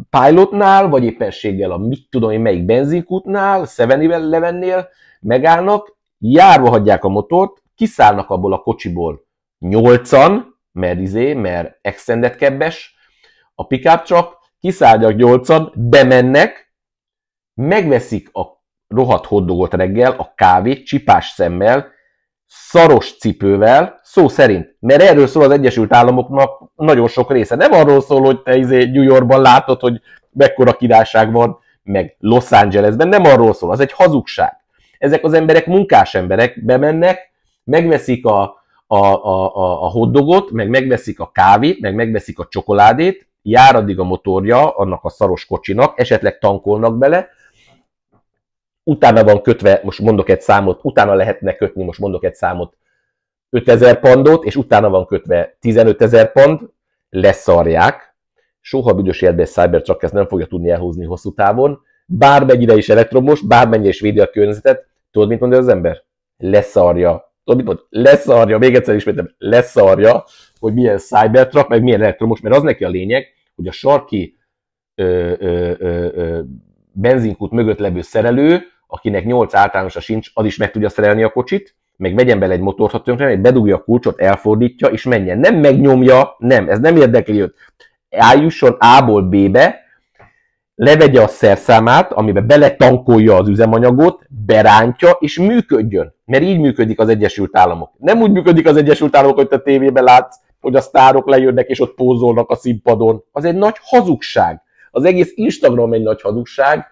pilotnál, vagy éppenséggel a mit tudom én melyik benzinkútnál, Szevenivel levennél, megállnak, járva hagyják a motort, kiszállnak abból a kocsiból nyolcan, mert izé, mert extended kebbes, a pickup truck, kiszállnak nyolcan, bemennek, megveszik a rohadt hoddogot reggel, a kávét csipás szemmel, szaros cipővel, szó szerint. Mert erről szól az Egyesült Államoknak nagyon sok része. Nem arról szól, hogy te izé New Yorkban látod, hogy mekkora királyság van, meg Los Angelesben, nem arról szól, az egy hazugság. Ezek az emberek munkás emberek, bemennek, megveszik a, a, a, a, a hoddogot, meg megveszik a kávét, meg megveszik a csokoládét, jár addig a motorja annak a szaros kocsinak, esetleg tankolnak bele, utána van kötve, most mondok egy számot, utána lehetne kötni, most mondok egy számot, 5000 pandot, és utána van kötve ezer pand, leszarják, soha büdös érdes Cybertruck ezt nem fogja tudni elhozni hosszú távon, bármennyire is elektromos, bármennyire is védi a környezetet, tudod, mit mondja az ember? Leszarja tudod, mit mond, leszarja, még egyszer ismétem, leszarja, hogy milyen Cybertruck, meg milyen elektromos, mert az neki a lényeg, hogy a sarki ö, ö, ö, ö, benzinkút mögött levő szerelő, akinek 8 általánosa sincs, az is meg tudja szerelni a kocsit, meg vegyen bele egy motort, ha tönkre, meg bedugja a kulcsot, elfordítja, és menjen. Nem megnyomja, nem, ez nem érdekli őt. Eljusson A-ból B-be, levegye a szerszámát, amiben beletankolja az üzemanyagot, berántja, és működjön. Mert így működik az Egyesült Államok. Nem úgy működik az Egyesült Államok, hogy te tévében látsz, hogy a sztárok lejönnek és ott pózolnak a színpadon. Az egy nagy hazugság. Az egész Instagram egy nagy hazugság.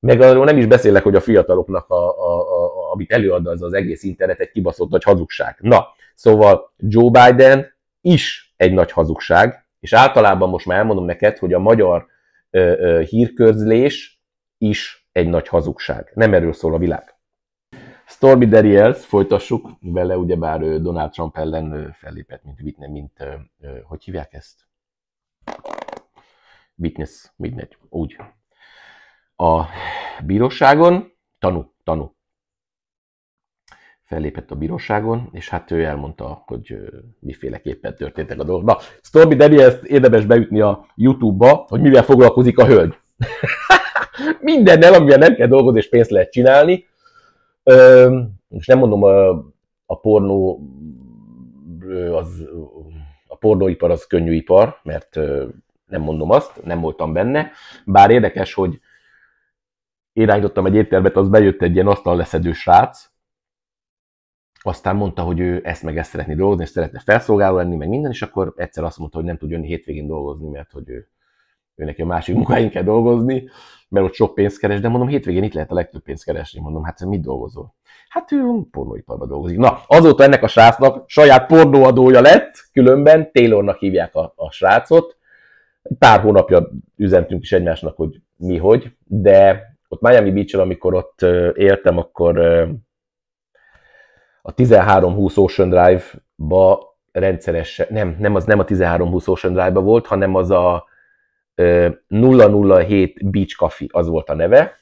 Meg arról nem is beszélek, hogy a fiataloknak, a, a, a, amit előad az, az egész internet, egy kibaszott nagy hazugság. Na, szóval Joe Biden is egy nagy hazugság, és általában most már elmondom neked, hogy a magyar ö, ö, hírközlés is egy nagy hazugság. Nem erről szól a világ. Stormy Daniels, folytassuk vele, ugyebár Donald Trump ellen fellépett, mint Witness, mint, hogy hívják ezt? Witness, mindegy, úgy. A bíróságon tanú, tanú, fellépett a bíróságon, és hát ő elmondta, hogy miféleképpen történtek a dolgok. Na, Stormy ezt érdemes beütni a YouTube-ba, hogy mivel foglalkozik a hölgy. Mindennel, amivel nem kell dolgozni, és pénzt lehet csinálni. És nem mondom, a, a pornó az, a pornóipar az könnyű ipar, mert nem mondom azt, nem voltam benne. Bár érdekes, hogy irányítottam egy éttermet, az bejött egy ilyen asztal leszedő srác, aztán mondta, hogy ő ezt meg ezt szeretné dolgozni, és szeretne felszolgáló lenni, meg minden, és akkor egyszer azt mondta, hogy nem tud jönni hétvégén dolgozni, mert hogy ő, ő neki a másik munkáin kell dolgozni, mert ott sok pénzt keres, de mondom, hétvégén itt lehet a legtöbb pénzt keresni, mondom, hát mit dolgozol? Hát ő pornóiparban dolgozik. Na, azóta ennek a srácnak saját pornóadója lett, különben Taylornak hívják a, a srácot. Pár hónapja üzentünk is egymásnak, hogy mi hogy, de ott Miami beach amikor ott éltem, akkor a 1320 Ocean Drive-ba rendszeresen nem, nem, az nem a 1320 Ocean Drive-ba volt, hanem az a 007 Beach Coffee, az volt a neve.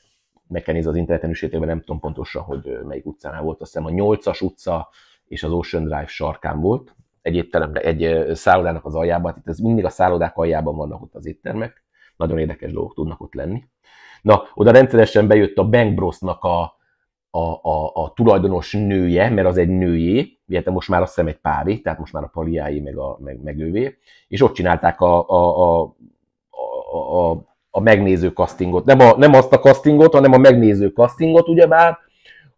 Meg kell nézni az interneten üsétében, nem tudom pontosan, hogy melyik utcánál volt, azt hiszem a 8-as utca és az Ocean Drive sarkán volt. Egy étteremre, egy szállodának az aljában, hát itt ez mindig a szállodák aljában vannak ott az éttermek. Nagyon érdekes dolgok tudnak ott lenni. Na, oda rendszeresen bejött a Bank Bros-nak a a, a, a tulajdonos nője, mert az egy nőjé, illetve most már azt hiszem egy páré, tehát most már a paliái meg, a, meg, meg ővé, és ott csinálták a, a, a, a, a, a megnéző castingot. Nem, a, nem azt a castingot, hanem a megnéző castingot, ugyebár,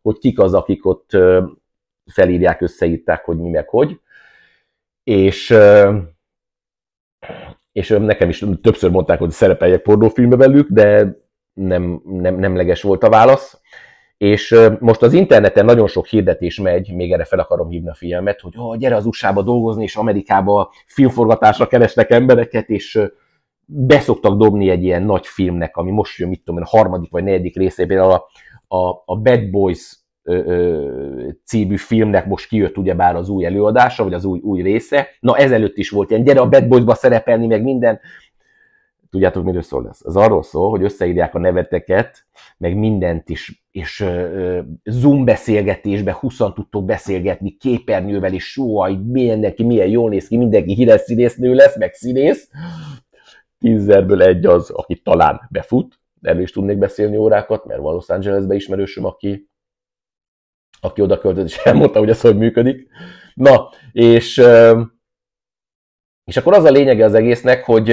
hogy kik az, akik ott felírják, összeírták, hogy mi meg hogy. És, és nekem is többször mondták, hogy szerepeljek pornófilmbe velük, de nem, nem, nemleges volt a válasz. És most az interneten nagyon sok hirdetés megy, még erre fel akarom hívni a figyelmet, hogy oh, gyere az USA-ba dolgozni, és Amerikába filmforgatásra keresnek embereket, és beszoktak dobni egy ilyen nagy filmnek, ami most jön, mit tudom én, a harmadik vagy negyedik részében, a, a, a Bad Boys című filmnek most kijött ugyebár az új előadása, vagy az új, új része. Na ezelőtt is volt ilyen, gyere a Bad Boys-ba szerepelni, meg minden. Tudjátok, miről szól ez? Az arról szól, hogy összeírják a neveteket, meg mindent is és Zoom beszélgetésbe huszan tudtok beszélgetni képernyővel, és jóaj, milyen neki, milyen jól néz ki, mindenki híres színésznő lesz, meg színész. Tízzerből egy az, aki talán befut, erről is tudnék beszélni órákat, mert van Los Angelesbe ismerősöm, aki, aki oda költözött, és elmondta, hogy ez hogy működik. Na, és és akkor az a lényege az egésznek, hogy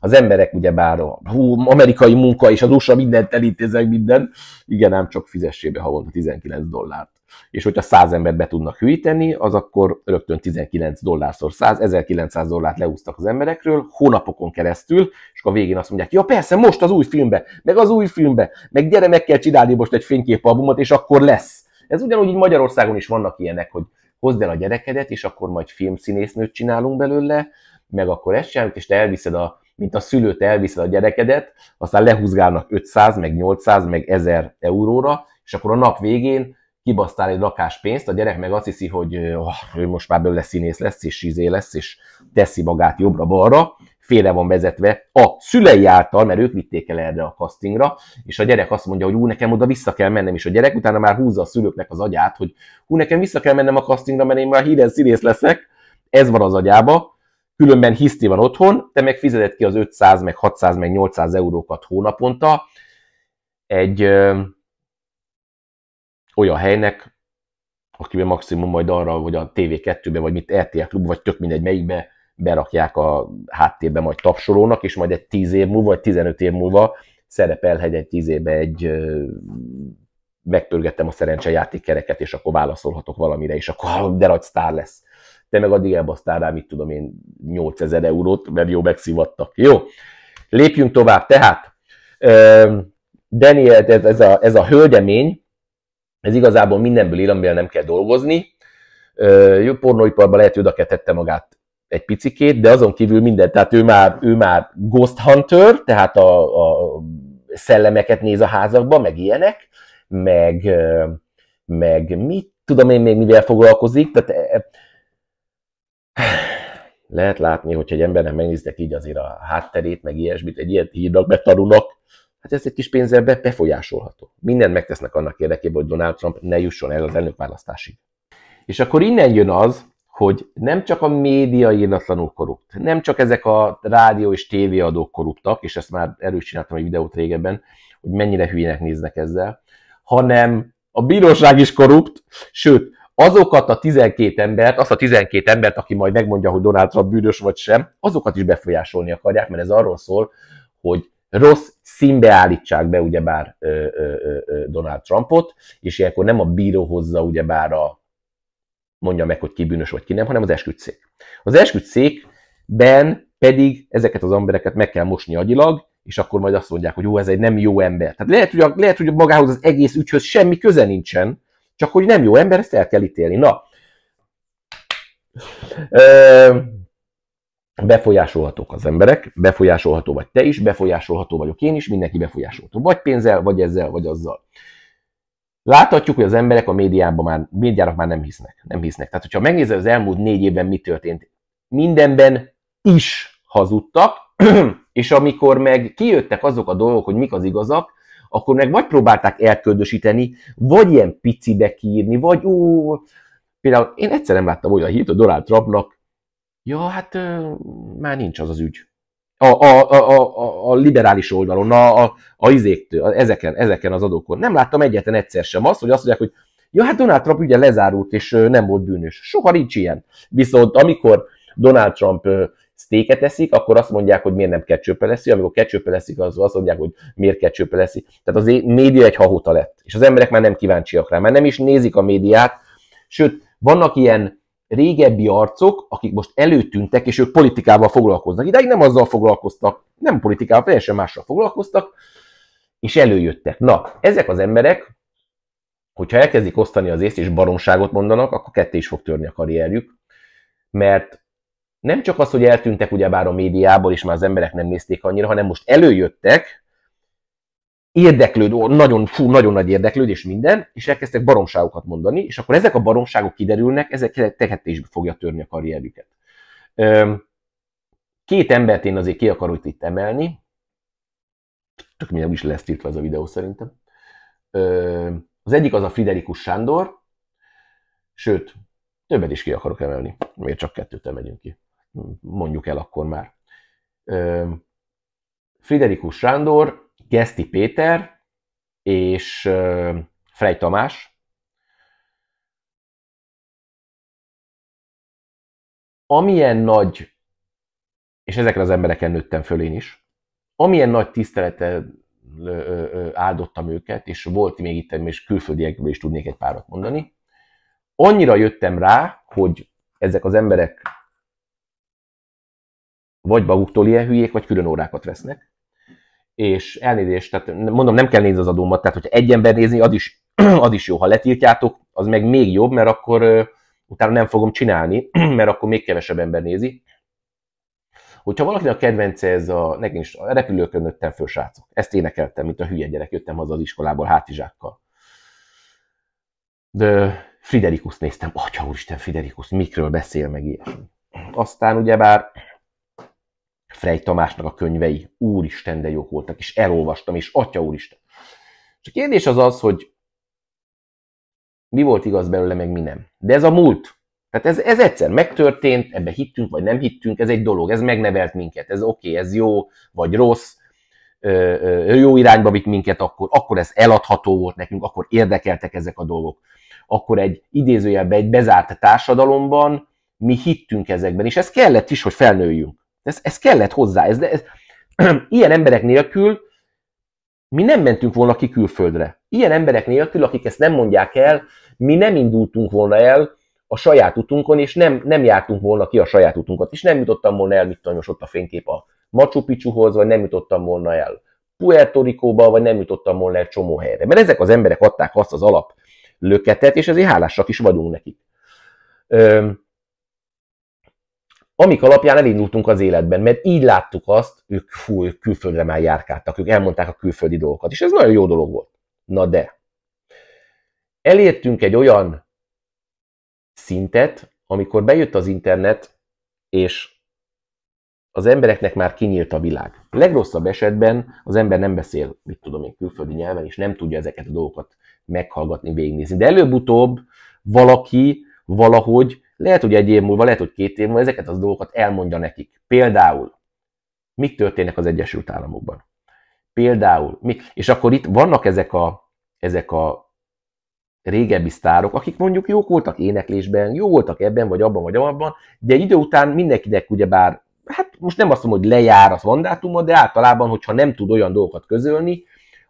az emberek ugye bár a hú, amerikai munka és az USA mindent elintézek minden, igen, ám csak fizessébe havonta 19 dollárt. És hogyha 100 embert be tudnak hűíteni, az akkor rögtön 19 dollárszor 100, 1900 dollárt leúztak az emberekről hónapokon keresztül, és akkor a végén azt mondják, ja persze, most az új filmbe, meg az új filmbe, meg gyere, meg kell csinálni most egy fényképalbumot, és akkor lesz. Ez ugyanúgy így Magyarországon is vannak ilyenek, hogy hozd el a gyerekedet, és akkor majd filmszínésznőt csinálunk belőle, meg akkor ezt csináljuk, és te elviszed a, mint a szülőt elviszed a gyerekedet, aztán lehúzgálnak 500, meg 800, meg 1000 euróra, és akkor a nap végén kibasztál egy rakás pénzt, a gyerek meg azt hiszi, hogy oh, ő most már belőle színész lesz, és izé lesz, és teszi magát jobbra-balra, félre van vezetve a szülei által, mert ők vitték el erre a castingra, és a gyerek azt mondja, hogy ú, nekem oda vissza kell mennem, és a gyerek utána már húzza a szülőknek az agyát, hogy ú, nekem vissza kell mennem a castingra, mert én már híres színész leszek, ez van az agyába, különben hiszti van otthon, te meg fizeted ki az 500, meg 600, meg 800 eurókat hónaponta egy ö, olyan helynek, akiben maximum majd arra, hogy a TV2-be, vagy mit RTL klub, vagy tök mindegy melyikbe berakják a háttérbe majd tapsolónak, és majd egy 10 év múlva, vagy 15 év múlva szerepelhet egy 10 évbe egy megpörgettem a szerencsejáték kereket, és akkor válaszolhatok valamire, és akkor de nagy sztár lesz. Te meg addig elbasztál rá, mit tudom én, 8000 eurót, mert jó, megszivattak. Jó, lépjünk tovább. Tehát, Daniel, ez a, ez a hölgyemény, ez igazából mindenből él, amivel nem kell dolgozni. Jó Pornóiparban lehet, hogy oda magát egy picikét, de azon kívül minden, tehát ő már, ő már ghost hunter, tehát a, a szellemeket néz a házakba, meg ilyenek, meg, meg mit tudom én még mivel foglalkozik, tehát e, e lehet látni, hogy egy embernek megnéznek így azért a hátterét, meg ilyesmit, egy ilyet hírnak, betanulnak, hát ez egy kis pénzzel be, befolyásolható. Mindent megtesznek annak érdekében, hogy Donald Trump ne jusson el az elnökválasztásig. És akkor innen jön az, hogy nem csak a média írdatlanul korrupt, nem csak ezek a rádió és tévéadók korruptak, és ezt már erős csináltam egy videót régebben, hogy mennyire hülyének néznek ezzel, hanem a bíróság is korrupt, sőt, azokat a 12 embert, azt a 12 embert, aki majd megmondja, hogy Donald Trump bűnös vagy sem, azokat is befolyásolni akarják, mert ez arról szól, hogy rossz színbe állítsák be ugyebár Donald Trumpot, és ilyenkor nem a bíró hozza ugyebár a, mondja meg, hogy ki bűnös vagy ki nem, hanem az esküdszék. Az esküdszékben pedig ezeket az embereket meg kell mosni agyilag, és akkor majd azt mondják, hogy jó, ez egy nem jó ember. Tehát lehet, hogy, a, lehet, hogy magához az egész ügyhöz semmi köze nincsen, csak hogy nem jó ember, ezt el kell ítélni. Na, befolyásolhatók az emberek, befolyásolható vagy te is, befolyásolható vagyok én is, mindenki befolyásolható. Vagy pénzzel, vagy ezzel, vagy azzal. Láthatjuk, hogy az emberek a médiában már, médiának már nem hisznek. Nem hisznek. Tehát, hogyha megnézed az elmúlt négy évben mi történt, mindenben is hazudtak, és amikor meg kijöttek azok a dolgok, hogy mik az igazak, akkor meg vagy próbálták elköldösíteni, vagy ilyen picibe kiírni, vagy ó, például én egyszer nem láttam olyan hírt, hogy Donald Trumpnak, ja, hát már nincs az az ügy a, a, a, a, a liberális oldalon, a, a, a izéktől, ezeken, ezeken az adókon. Nem láttam egyetlen egyszer sem azt, hogy azt mondják, hogy ja, hát Donald Trump ugye lezárult, és nem volt bűnös. Soha nincs ilyen. Viszont amikor Donald Trump sztéket eszik, akkor azt mondják, hogy miért nem ketchupeleszi, amikor ketchupeleszik, az azt mondják, hogy miért ketchupeleszi. Tehát az média egy hahota lett, és az emberek már nem kíváncsiak rá, már nem is nézik a médiát, sőt, vannak ilyen régebbi arcok, akik most előtűntek, és ők politikával foglalkoznak. Ideig nem azzal foglalkoztak, nem politikával, teljesen mással foglalkoztak, és előjöttek. Na, ezek az emberek, hogyha elkezdik osztani az észt, és baromságot mondanak, akkor ketté is fog törni a karrierjük, mert nem csak az, hogy eltűntek ugyebár a médiából, és már az emberek nem nézték annyira, hanem most előjöttek, érdeklőd, nagyon, fú, nagyon nagy érdeklődés minden, és elkezdtek baromságokat mondani, és akkor ezek a baromságok kiderülnek, ezek tehetésbe fogja törni a karrierjüket. Két embert én azért ki akarok itt emelni, csak minden is lesz tiltva ez a videó szerintem. Az egyik az a Friderikus Sándor, sőt, többet is ki akarok emelni, miért csak kettőt emeljünk ki. Mondjuk el akkor már. Friderikus Sándor Geszti Péter és Frey Tamás, amilyen nagy, és ezekre az embereken nőttem föl én is, amilyen nagy tisztelettel áldottam őket, és volt még itt, és külföldiekből is tudnék egy párat mondani, annyira jöttem rá, hogy ezek az emberek vagy maguktól ilyen hülyék, vagy külön órákat vesznek, és elnézést, tehát mondom, nem kell nézni az adómat, tehát hogy egy ember nézni, az is, az is jó, ha letiltjátok, az meg még jobb, mert akkor ö, utána nem fogom csinálni, mert akkor még kevesebb ember nézi. Hogyha valakinek a kedvence ez a, nekem is a repülőkön nőttem föl, srácok. Ezt énekeltem, mint a hülye gyerek, jöttem haza az iskolából hátizsákkal. De Friderikus néztem, atya úristen, Friderikus, mikről beszél meg ilyesmi. Aztán ugyebár Frey Tamásnak a könyvei. Úristen, de jók voltak, és elolvastam, és atya úristen. És a kérdés az az, hogy mi volt igaz belőle, meg mi nem. De ez a múlt. Tehát ez, ez egyszer megtörtént, ebbe hittünk, vagy nem hittünk, ez egy dolog, ez megnevelt minket, ez oké, okay, ez jó, vagy rossz, jó irányba vitt minket, akkor, akkor ez eladható volt nekünk, akkor érdekeltek ezek a dolgok. Akkor egy idézőjelben egy bezárt társadalomban mi hittünk ezekben, és ez kellett is, hogy felnőjünk. Ez, ez kellett hozzá. Ez, ez, ilyen emberek nélkül mi nem mentünk volna ki külföldre. Ilyen emberek nélkül, akik ezt nem mondják el, mi nem indultunk volna el a saját utunkon, és nem, nem jártunk volna ki a saját utunkat. És nem jutottam volna el, mit tudom, ott a fénykép a Machu Picchuhoz, vagy nem jutottam volna el Puerto Ricóba, vagy nem jutottam volna el csomó helyre. Mert ezek az emberek adták azt az alap löketet, és ezért hálásak is vagyunk nekik amik alapján elindultunk az életben, mert így láttuk azt, ők fú, külföldre már járkáltak, ők elmondták a külföldi dolgokat, és ez nagyon jó dolog volt. Na de, elértünk egy olyan szintet, amikor bejött az internet, és az embereknek már kinyílt a világ. Legrosszabb esetben az ember nem beszél, mit tudom én, külföldi nyelven, és nem tudja ezeket a dolgokat meghallgatni, végignézni. De előbb-utóbb valaki valahogy lehet, hogy egy év múlva, lehet, hogy két év múlva ezeket az dolgokat elmondja nekik. Például, mik történnek az Egyesült Államokban? Például, mi? és akkor itt vannak ezek a, ezek a régebbi sztárok, akik mondjuk jók voltak éneklésben, jó voltak ebben, vagy abban, vagy abban, de idő után mindenkinek ugyebár, hát most nem azt mondom, hogy lejár az mandátuma, de általában, hogyha nem tud olyan dolgokat közölni,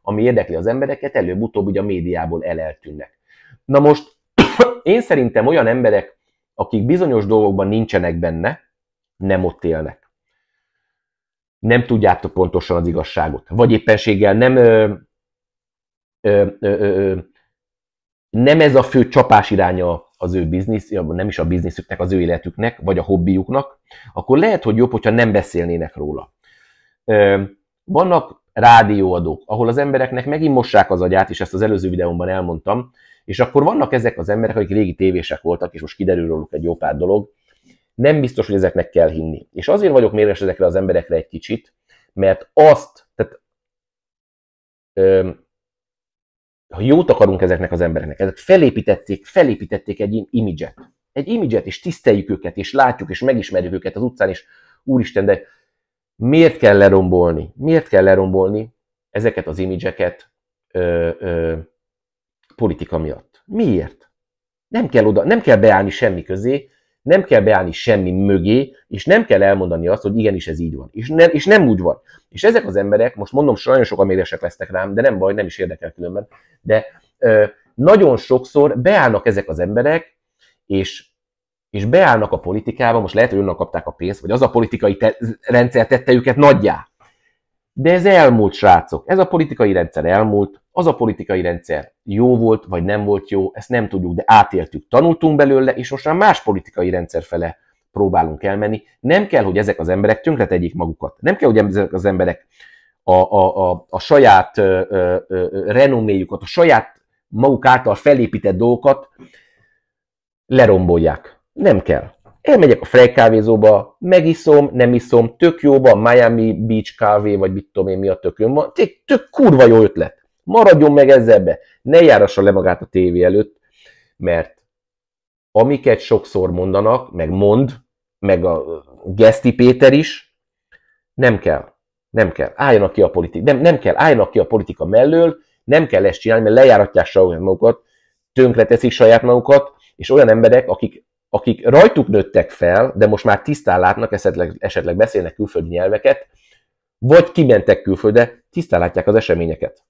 ami érdekli az embereket, előbb-utóbb ugye a médiából eleltűnnek. Na most én szerintem olyan emberek, akik bizonyos dolgokban nincsenek benne, nem ott élnek. Nem tudjátok pontosan az igazságot. Vagy éppenséggel nem, ö, ö, ö, ö, nem ez a fő csapás iránya az ő biznisz, nem is a bizniszüknek, az ő életüknek, vagy a hobbiuknak, akkor lehet, hogy jobb, hogyha nem beszélnének róla. Vannak rádióadók, ahol az embereknek megint mossák az agyát, és ezt az előző videómban elmondtam, és akkor vannak ezek az emberek, akik régi tévések voltak, és most kiderül róluk egy jó pár dolog, nem biztos, hogy ezeknek kell hinni. És azért vagyok mérges ezekre az emberekre egy kicsit, mert azt, tehát ha jót akarunk ezeknek az embereknek, ezek felépítették, felépítették egy imidzset. Egy imidzset, és tiszteljük őket, és látjuk, és megismerjük őket az utcán, és úristen, de miért kell lerombolni? Miért kell lerombolni ezeket az imidzseket, ö, ö, politika miatt. Miért? Nem kell, oda, nem kell beállni semmi közé, nem kell beállni semmi mögé, és nem kell elmondani azt, hogy igenis ez így van, és, ne, és nem úgy van. És ezek az emberek, most mondom, nagyon sokan mérések lesznek rám, de nem baj, nem is érdekel különben, de ö, nagyon sokszor beállnak ezek az emberek, és, és beállnak a politikába, most lehet, hogy önnek kapták a pénzt, vagy az a politikai te- rendszer tette őket nagyjá. De ez elmúlt, srácok. Ez a politikai rendszer elmúlt, az a politikai rendszer jó volt, vagy nem volt jó, ezt nem tudjuk, de átéltük, tanultunk belőle, és most már más politikai rendszer fele próbálunk elmenni. Nem kell, hogy ezek az emberek tönkretegyék magukat. Nem kell, hogy ezek az emberek a, a, a, a saját ö, ö, ö, renoméjukat, a saját maguk által felépített dolgokat lerombolják. Nem kell. Elmegyek a Frey kávézóba, megiszom, nem iszom, tök jó van, Miami Beach kávé, vagy mit tudom én, mi a tökön van. Tök kurva jó ötlet. Maradjon meg ezzel be. Ne járassa le magát a tévé előtt, mert amiket sokszor mondanak, meg mond, meg a Geszti Péter is, nem kell. Nem kell. Álljanak ki a politika. Nem, nem kell. Álljanak ki a politika mellől, nem kell ezt csinálni, mert lejáratják saját magukat, tönkreteszik saját magukat, és olyan emberek, akik, akik rajtuk nőttek fel, de most már tisztán látnak, esetleg, esetleg beszélnek külföldi nyelveket, vagy kimentek külföldre, tisztán látják az eseményeket.